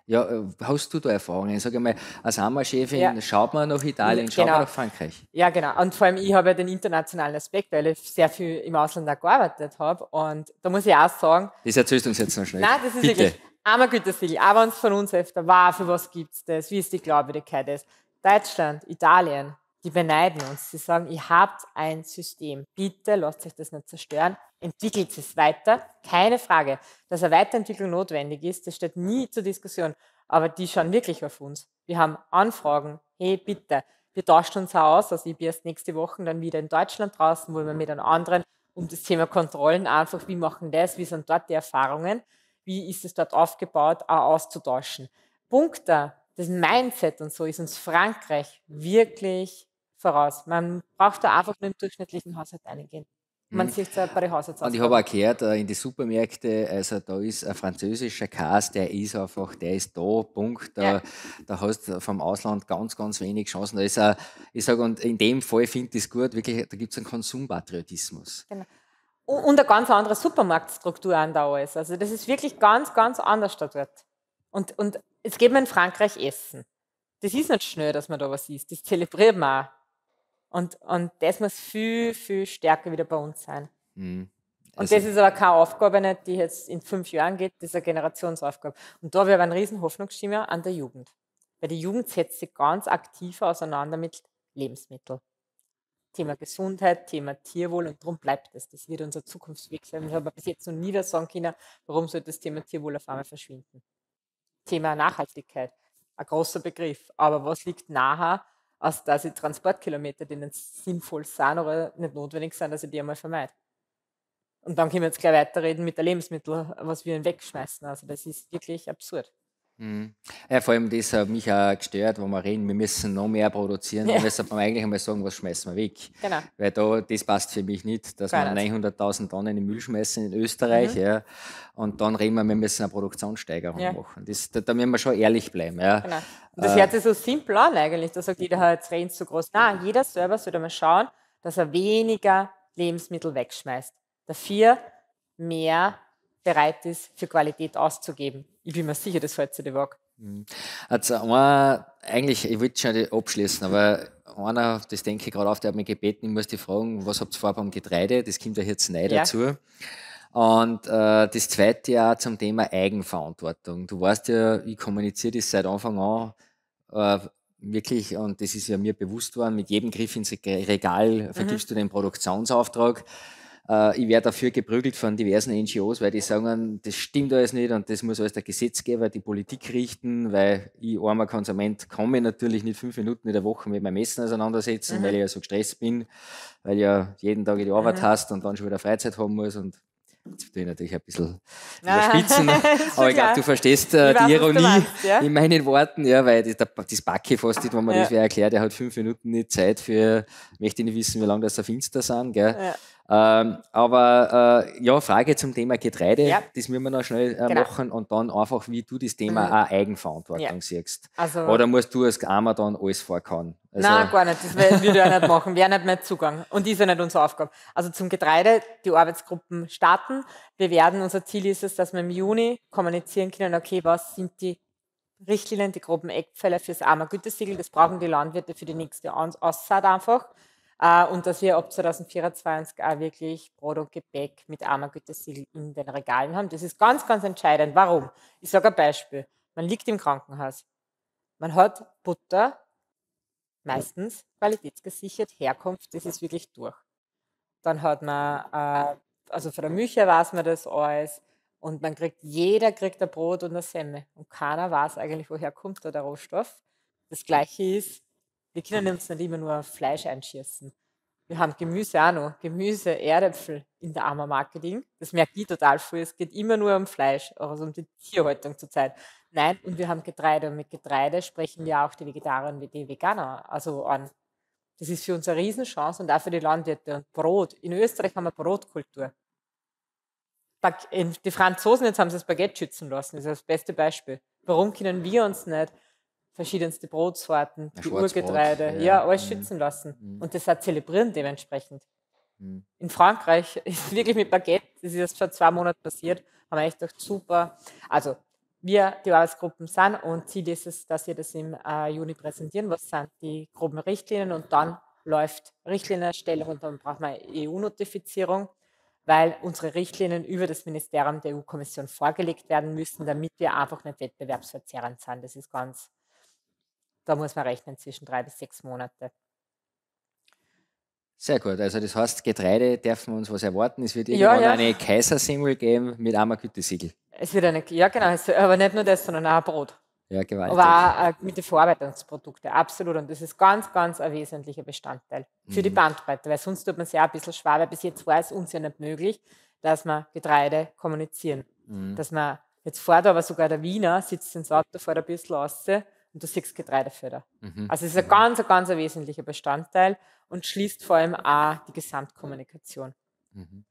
S1: Ja, äh, hast du da Erfahrungen? Sag mal, als Hammer-Chefin ja. schaut man nach Italien, schaut genau. man nach Frankreich.
S2: Ja, genau. Und vor allem, ich habe ja den internationalen Aspekt, weil ich sehr viel im Ausland auch gearbeitet habe. Und da muss ich auch sagen.
S1: Das erzählst du uns jetzt noch schnell. Nein, das ist Bitte. wirklich
S2: einmal Gütesiegel. Aber uns von uns öfter war, für was gibt es das? Wie ist die Glaubwürdigkeit? Das? Deutschland, Italien, die beneiden uns. Sie sagen, ihr habt ein System. Bitte lasst euch das nicht zerstören. Entwickelt es weiter. Keine Frage, dass eine Weiterentwicklung notwendig ist, das steht nie zur Diskussion. Aber die schauen wirklich auf uns. Wir haben Anfragen. Hey, bitte. Wir tauschen uns auch aus. Also ich bin erst nächste Woche dann wieder in Deutschland draußen, wo wir mit einem anderen um das Thema Kontrollen einfach, wie machen das, wie sind dort die Erfahrungen, wie ist es dort aufgebaut, auch auszutauschen. Punkte, das Mindset und so ist uns Frankreich wirklich voraus. Man braucht da einfach nur im durchschnittlichen Haushalt eingehen. Mhm. Man sieht es ja bei den Haushaltsausgaben. Und ich habe auch
S1: gehört, äh, in die Supermärkte, also da ist ein französischer Kass, der ist einfach, der ist da, Punkt. Da, ja. da hast du vom Ausland ganz, ganz wenig Chancen. Da ist ein, ich sage, und in dem Fall finde ich es gut, wirklich, da gibt es einen Konsumpatriotismus. Genau.
S2: Und eine ganz andere Supermarktstruktur an da ist. Also das ist wirklich ganz, ganz anders da dort. Und, und jetzt geht man in Frankreich essen. Das ist nicht schnell, dass man da was isst. Das zelebriert man auch. Und, und das muss viel, viel stärker wieder bei uns sein.
S1: Mhm. Und also, das ist aber
S2: keine Aufgabe, nicht, die jetzt in fünf Jahren geht, das ist eine Generationsaufgabe. Und da wäre ein riesen Hoffnungsschimmer an der Jugend. Weil die Jugend setzt sich ganz aktiv auseinander mit Lebensmitteln. Thema Gesundheit, Thema Tierwohl und darum bleibt es. Das. wird unser Zukunftsweg sein. Ich habe bis jetzt noch nie das sagen können, warum soll das Thema Tierwohl auf einmal verschwinden. Thema Nachhaltigkeit, ein großer Begriff. Aber was liegt nachher aus dass ich Transportkilometer, die nicht sinnvoll sind oder nicht notwendig sind, dass ich die einmal vermeide. Und dann können wir jetzt gleich weiterreden mit den Lebensmitteln, was wir wegschmeißen. Also das ist wirklich absurd.
S1: Mhm. Ja, vor allem das hat mich auch gestört, wenn wir reden, wir müssen noch mehr produzieren. Ja. Und deshalb man eigentlich einmal sagen, was schmeißen wir weg. Genau. Weil da, das passt für mich nicht, dass Gar wir 900.000 Tonnen in den Müll schmeißen in Österreich. Mhm. Ja, und dann reden wir, wir müssen eine Produktionssteigerung ja. machen. Das, da, da müssen wir schon ehrlich bleiben. Ja. Genau. das äh. hört
S2: sich so simpel an eigentlich. Da sagt jeder, jetzt reden zu groß. Nein, jeder selber sollte mal schauen, dass er weniger Lebensmittel wegschmeißt. Dafür mehr bereit ist, für Qualität auszugeben. Ich bin mir sicher, das hält sich die Waage.
S1: Also, eigentlich, ich wollte schon abschließen, aber einer, das denke ich gerade auf, der hat mich gebeten, ich muss die fragen, was habt ihr vor beim Getreide? Das kommt ja jetzt neu ja. dazu. Und äh, das zweite ja zum Thema Eigenverantwortung. Du weißt ja, ich kommuniziere das seit Anfang an äh, wirklich, und das ist ja mir bewusst worden, mit jedem Griff ins Regal mhm. vergibst mhm. du den Produktionsauftrag. Äh, ich werde dafür geprügelt von diversen NGOs, weil die sagen, das stimmt alles nicht und das muss alles der Gesetzgeber, die Politik richten, weil ich armer Konsument kann mich natürlich nicht fünf Minuten in der Woche mit meinem Essen auseinandersetzen, mhm. weil ich mhm. ja so gestresst bin, weil ich ja jeden Tag in die Arbeit mhm. hast und dann schon wieder Freizeit haben muss und Jetzt bin ich natürlich ein bisschen ah. überspitzen, aber ich glaube, du verstehst äh, die Ironie meinst, ja? in meinen Worten, ja, weil das, das Backe fast nicht, wenn man ja. das wer erklärt, der hat fünf Minuten nicht Zeit für, möchte nicht wissen, wie lange das auf Insta sind, gell. Ja. Ähm, aber äh, ja, Frage zum Thema Getreide, ja. das müssen wir noch schnell äh, genau. machen und dann einfach, wie du das Thema mhm. auch Eigenverantwortung ja. siehst. Also, Oder musst du als Armer dann alles vorkauen? Also, Nein, gar nicht, das würde ich auch nicht
S2: machen, wäre nicht mehr Zugang und ist ja nicht unsere Aufgabe. Also zum Getreide, die Arbeitsgruppen starten. Wir werden, unser Ziel ist es, dass wir im Juni kommunizieren können, okay, was sind die Richtlinien, die groben Eckpfeiler fürs Armer Gütesiegel, das brauchen die Landwirte für die nächste Aussaat einfach. Äh, und dass wir ab 2024 auch wirklich Brot und Gebäck mit armer Gütesiegel in den Regalen haben. Das ist ganz, ganz entscheidend. Warum? Ich sage ein Beispiel. Man liegt im Krankenhaus. Man hat Butter, meistens qualitätsgesichert, Herkunft, das ist wirklich durch. Dann hat man, äh, also von der Milch weiß man das alles. Und man kriegt, jeder kriegt ein Brot und eine Semme. Und keiner weiß eigentlich, woher kommt da der Rohstoff. Das Gleiche ist wir können uns nicht immer nur Fleisch einschießen. Wir haben Gemüse auch noch. Gemüse, Erdäpfel in der Armer Marketing. Das merke ich total früh. Es geht immer nur um Fleisch, also um die Tierhaltung zurzeit. Nein, und wir haben Getreide. Und mit Getreide sprechen wir auch die Vegetarier wie die Veganer also an. Das ist für uns eine Riesenchance und auch für die Landwirte. Und Brot. In Österreich haben wir Brotkultur. Die Franzosen, jetzt haben sie das Baguette schützen lassen. Das ist das beste Beispiel. Warum können wir uns nicht verschiedenste Brotsorten, ja, die Urgetreide, ja, ja alles mhm. schützen lassen. Mhm. Und das hat zelebrieren dementsprechend. Mhm. In Frankreich ist wirklich mit Baguette, das ist jetzt schon zwei Monate passiert, haben wir echt gedacht, super. Also wir, die Arbeitsgruppen sind und Ziel ist es, dass wir das im äh, Juni präsentieren, was sind die groben Richtlinien und dann läuft Richtlinienerstellung und dann braucht man EU-Notifizierung, e weil unsere Richtlinien über das Ministerium der EU-Kommission vorgelegt werden müssen, damit wir einfach nicht wettbewerbsverzerrend sind. Das ist ganz da muss man rechnen zwischen drei bis sechs Monate.
S1: Sehr gut, also das heißt, Getreide dürfen wir uns was erwarten. Es wird irgendwann ja, ja. eine Kaisersemmel geben mit Amagütesiegel.
S2: Es wird eine, ja genau, aber nicht nur das, sondern auch Brot.
S1: Ja, gewaltig. Aber
S2: auch äh, mit den Verarbeitungsprodukten, absolut. Und das ist ganz, ganz ein wesentlicher Bestandteil für mhm. die Bandbreite, weil sonst tut man es ja ein bisschen schwer, weil bis jetzt war es uns ja nicht möglich, dass wir Getreide kommunizieren. Mhm. Dass man jetzt fährt aber sogar der Wiener, sitzt ins Auto, fährt ein bisschen raus und du siehst Getreideförder. Mhm. Also es ist ein mhm. ganz, ein ganz wesentlicher Bestandteil und schließt vor allem auch die Gesamtkommunikation.
S1: Mhm.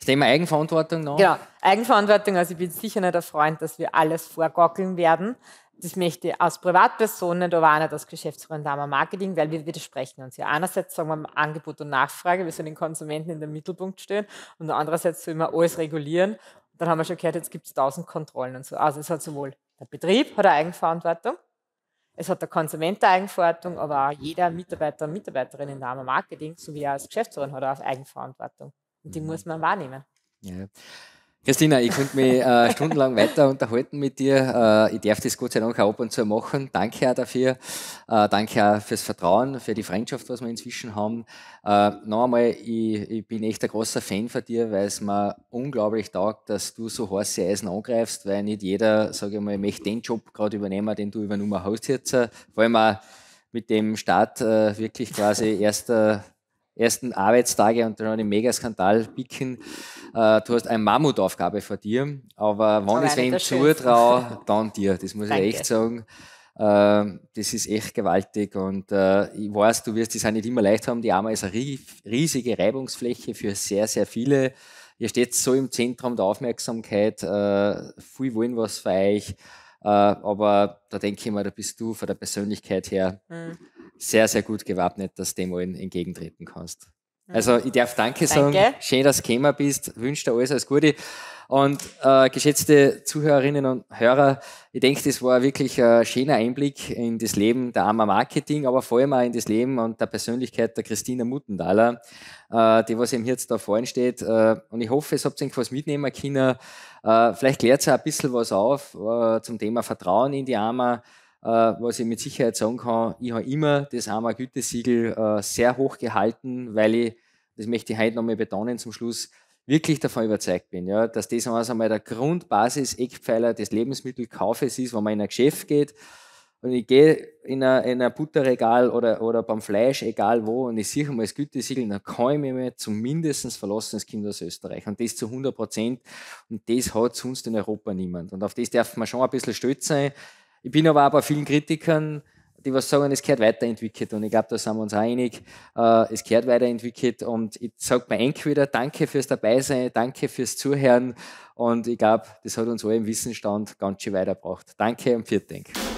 S1: Das Thema Eigenverantwortung noch? Ja, genau.
S2: Eigenverantwortung. Also ich bin sicher nicht der Freund, dass wir alles vorgockeln werden. Das möchte ich als Privatperson nicht, aber auch nicht als Geschäftsführerin Dama Marketing, weil wir widersprechen uns ja. Einerseits sagen wir Angebot und Nachfrage, wir sollen den Konsumenten in den Mittelpunkt stehen und andererseits sollen wir alles regulieren. Dann haben wir schon gehört, jetzt gibt es tausend Kontrollen und so. Also es hat sowohl der Betrieb hat eine Eigenverantwortung, es hat der Konsument der Eigenverantwortung, aber auch jeder Mitarbeiter und Mitarbeiterin in der Marketing sowie als Geschäftsführerin hat auch Eigenverantwortung. Und die mhm. muss man wahrnehmen.
S1: Ja. Christina, ich könnte mich äh, stundenlang weiter unterhalten mit dir. Äh, ich darf das Gott sei Dank auch ab und zu machen. Danke auch dafür. Äh, danke auch fürs Vertrauen, für die Freundschaft, was wir inzwischen haben. Äh, noch einmal, ich, ich, bin echt ein großer Fan von dir, weil es mir unglaublich taugt, dass du so heiße Eisen angreifst, weil nicht jeder, sage ich mal, möchte den Job gerade übernehmen, den du übernommen hast jetzt. Vor allem auch mit dem Start äh, wirklich quasi erster ersten Arbeitstage und dann einen Megaskandal bicken. Äh, du hast eine Mammutaufgabe vor dir, aber wann es wem zutraue, dann dir. Das muss Danke. ich echt sagen. Ähm, das ist echt gewaltig und äh, ich weiß, du wirst es auch nicht immer leicht haben. Die Arme ist eine riesige Reibungsfläche für sehr, sehr viele. Ihr steht so im Zentrum der Aufmerksamkeit. Äh, viele wollen was für euch. Aber da denke ich mal, da bist du von der Persönlichkeit her. Mhm sehr, sehr gut gewappnet, dass du dem allen entgegentreten kannst. Mhm. Also ich darf Danke sagen. Danke. Schön, dass du gekommen bist. Wünsche dir alles, alles Gute. Und äh, geschätzte Zuhörerinnen und Hörer, ich denke, das war wirklich ein schöner Einblick in das Leben der Armer Marketing, aber vor allem auch in das Leben und der Persönlichkeit der Christina Muttendaler, äh, die was eben jetzt da vorne steht. Äh, und ich hoffe, es habt ihr was mitnehmen können. Äh, vielleicht klärt es ein bisschen was auf äh, zum Thema Vertrauen in die Armer. Äh, was ich mit Sicherheit sagen kann, ich habe immer das einmal Gütesiegel äh, sehr hoch gehalten, weil ich, das möchte ich heute nochmal betonen zum Schluss, wirklich davon überzeugt bin, ja, dass das einmal der Grundbasis, Eckpfeiler des Lebensmittelkaufes ist, wenn man in ein Geschäft geht und ich gehe in ein, ein Butterregal oder, oder beim Fleisch, egal wo, und ich sehe einmal das Gütesiegel, dann kann ich mich zumindest verlassen als Kind aus Österreich. Und das zu 100 Prozent. Und das hat sonst in Europa niemand. Und auf das darf man schon ein bisschen stolz sein, ich bin aber auch bei vielen Kritikern, die was sagen, es gehört weiterentwickelt. Und ich glaube, da sind wir uns auch einig. Äh, es gehört weiterentwickelt. Und ich sage mir eng wieder, danke fürs Dabeisein, danke fürs Zuhören. Und ich glaube, das hat uns alle im Wissenstand ganz schön weitergebracht. Danke und vielen Dank.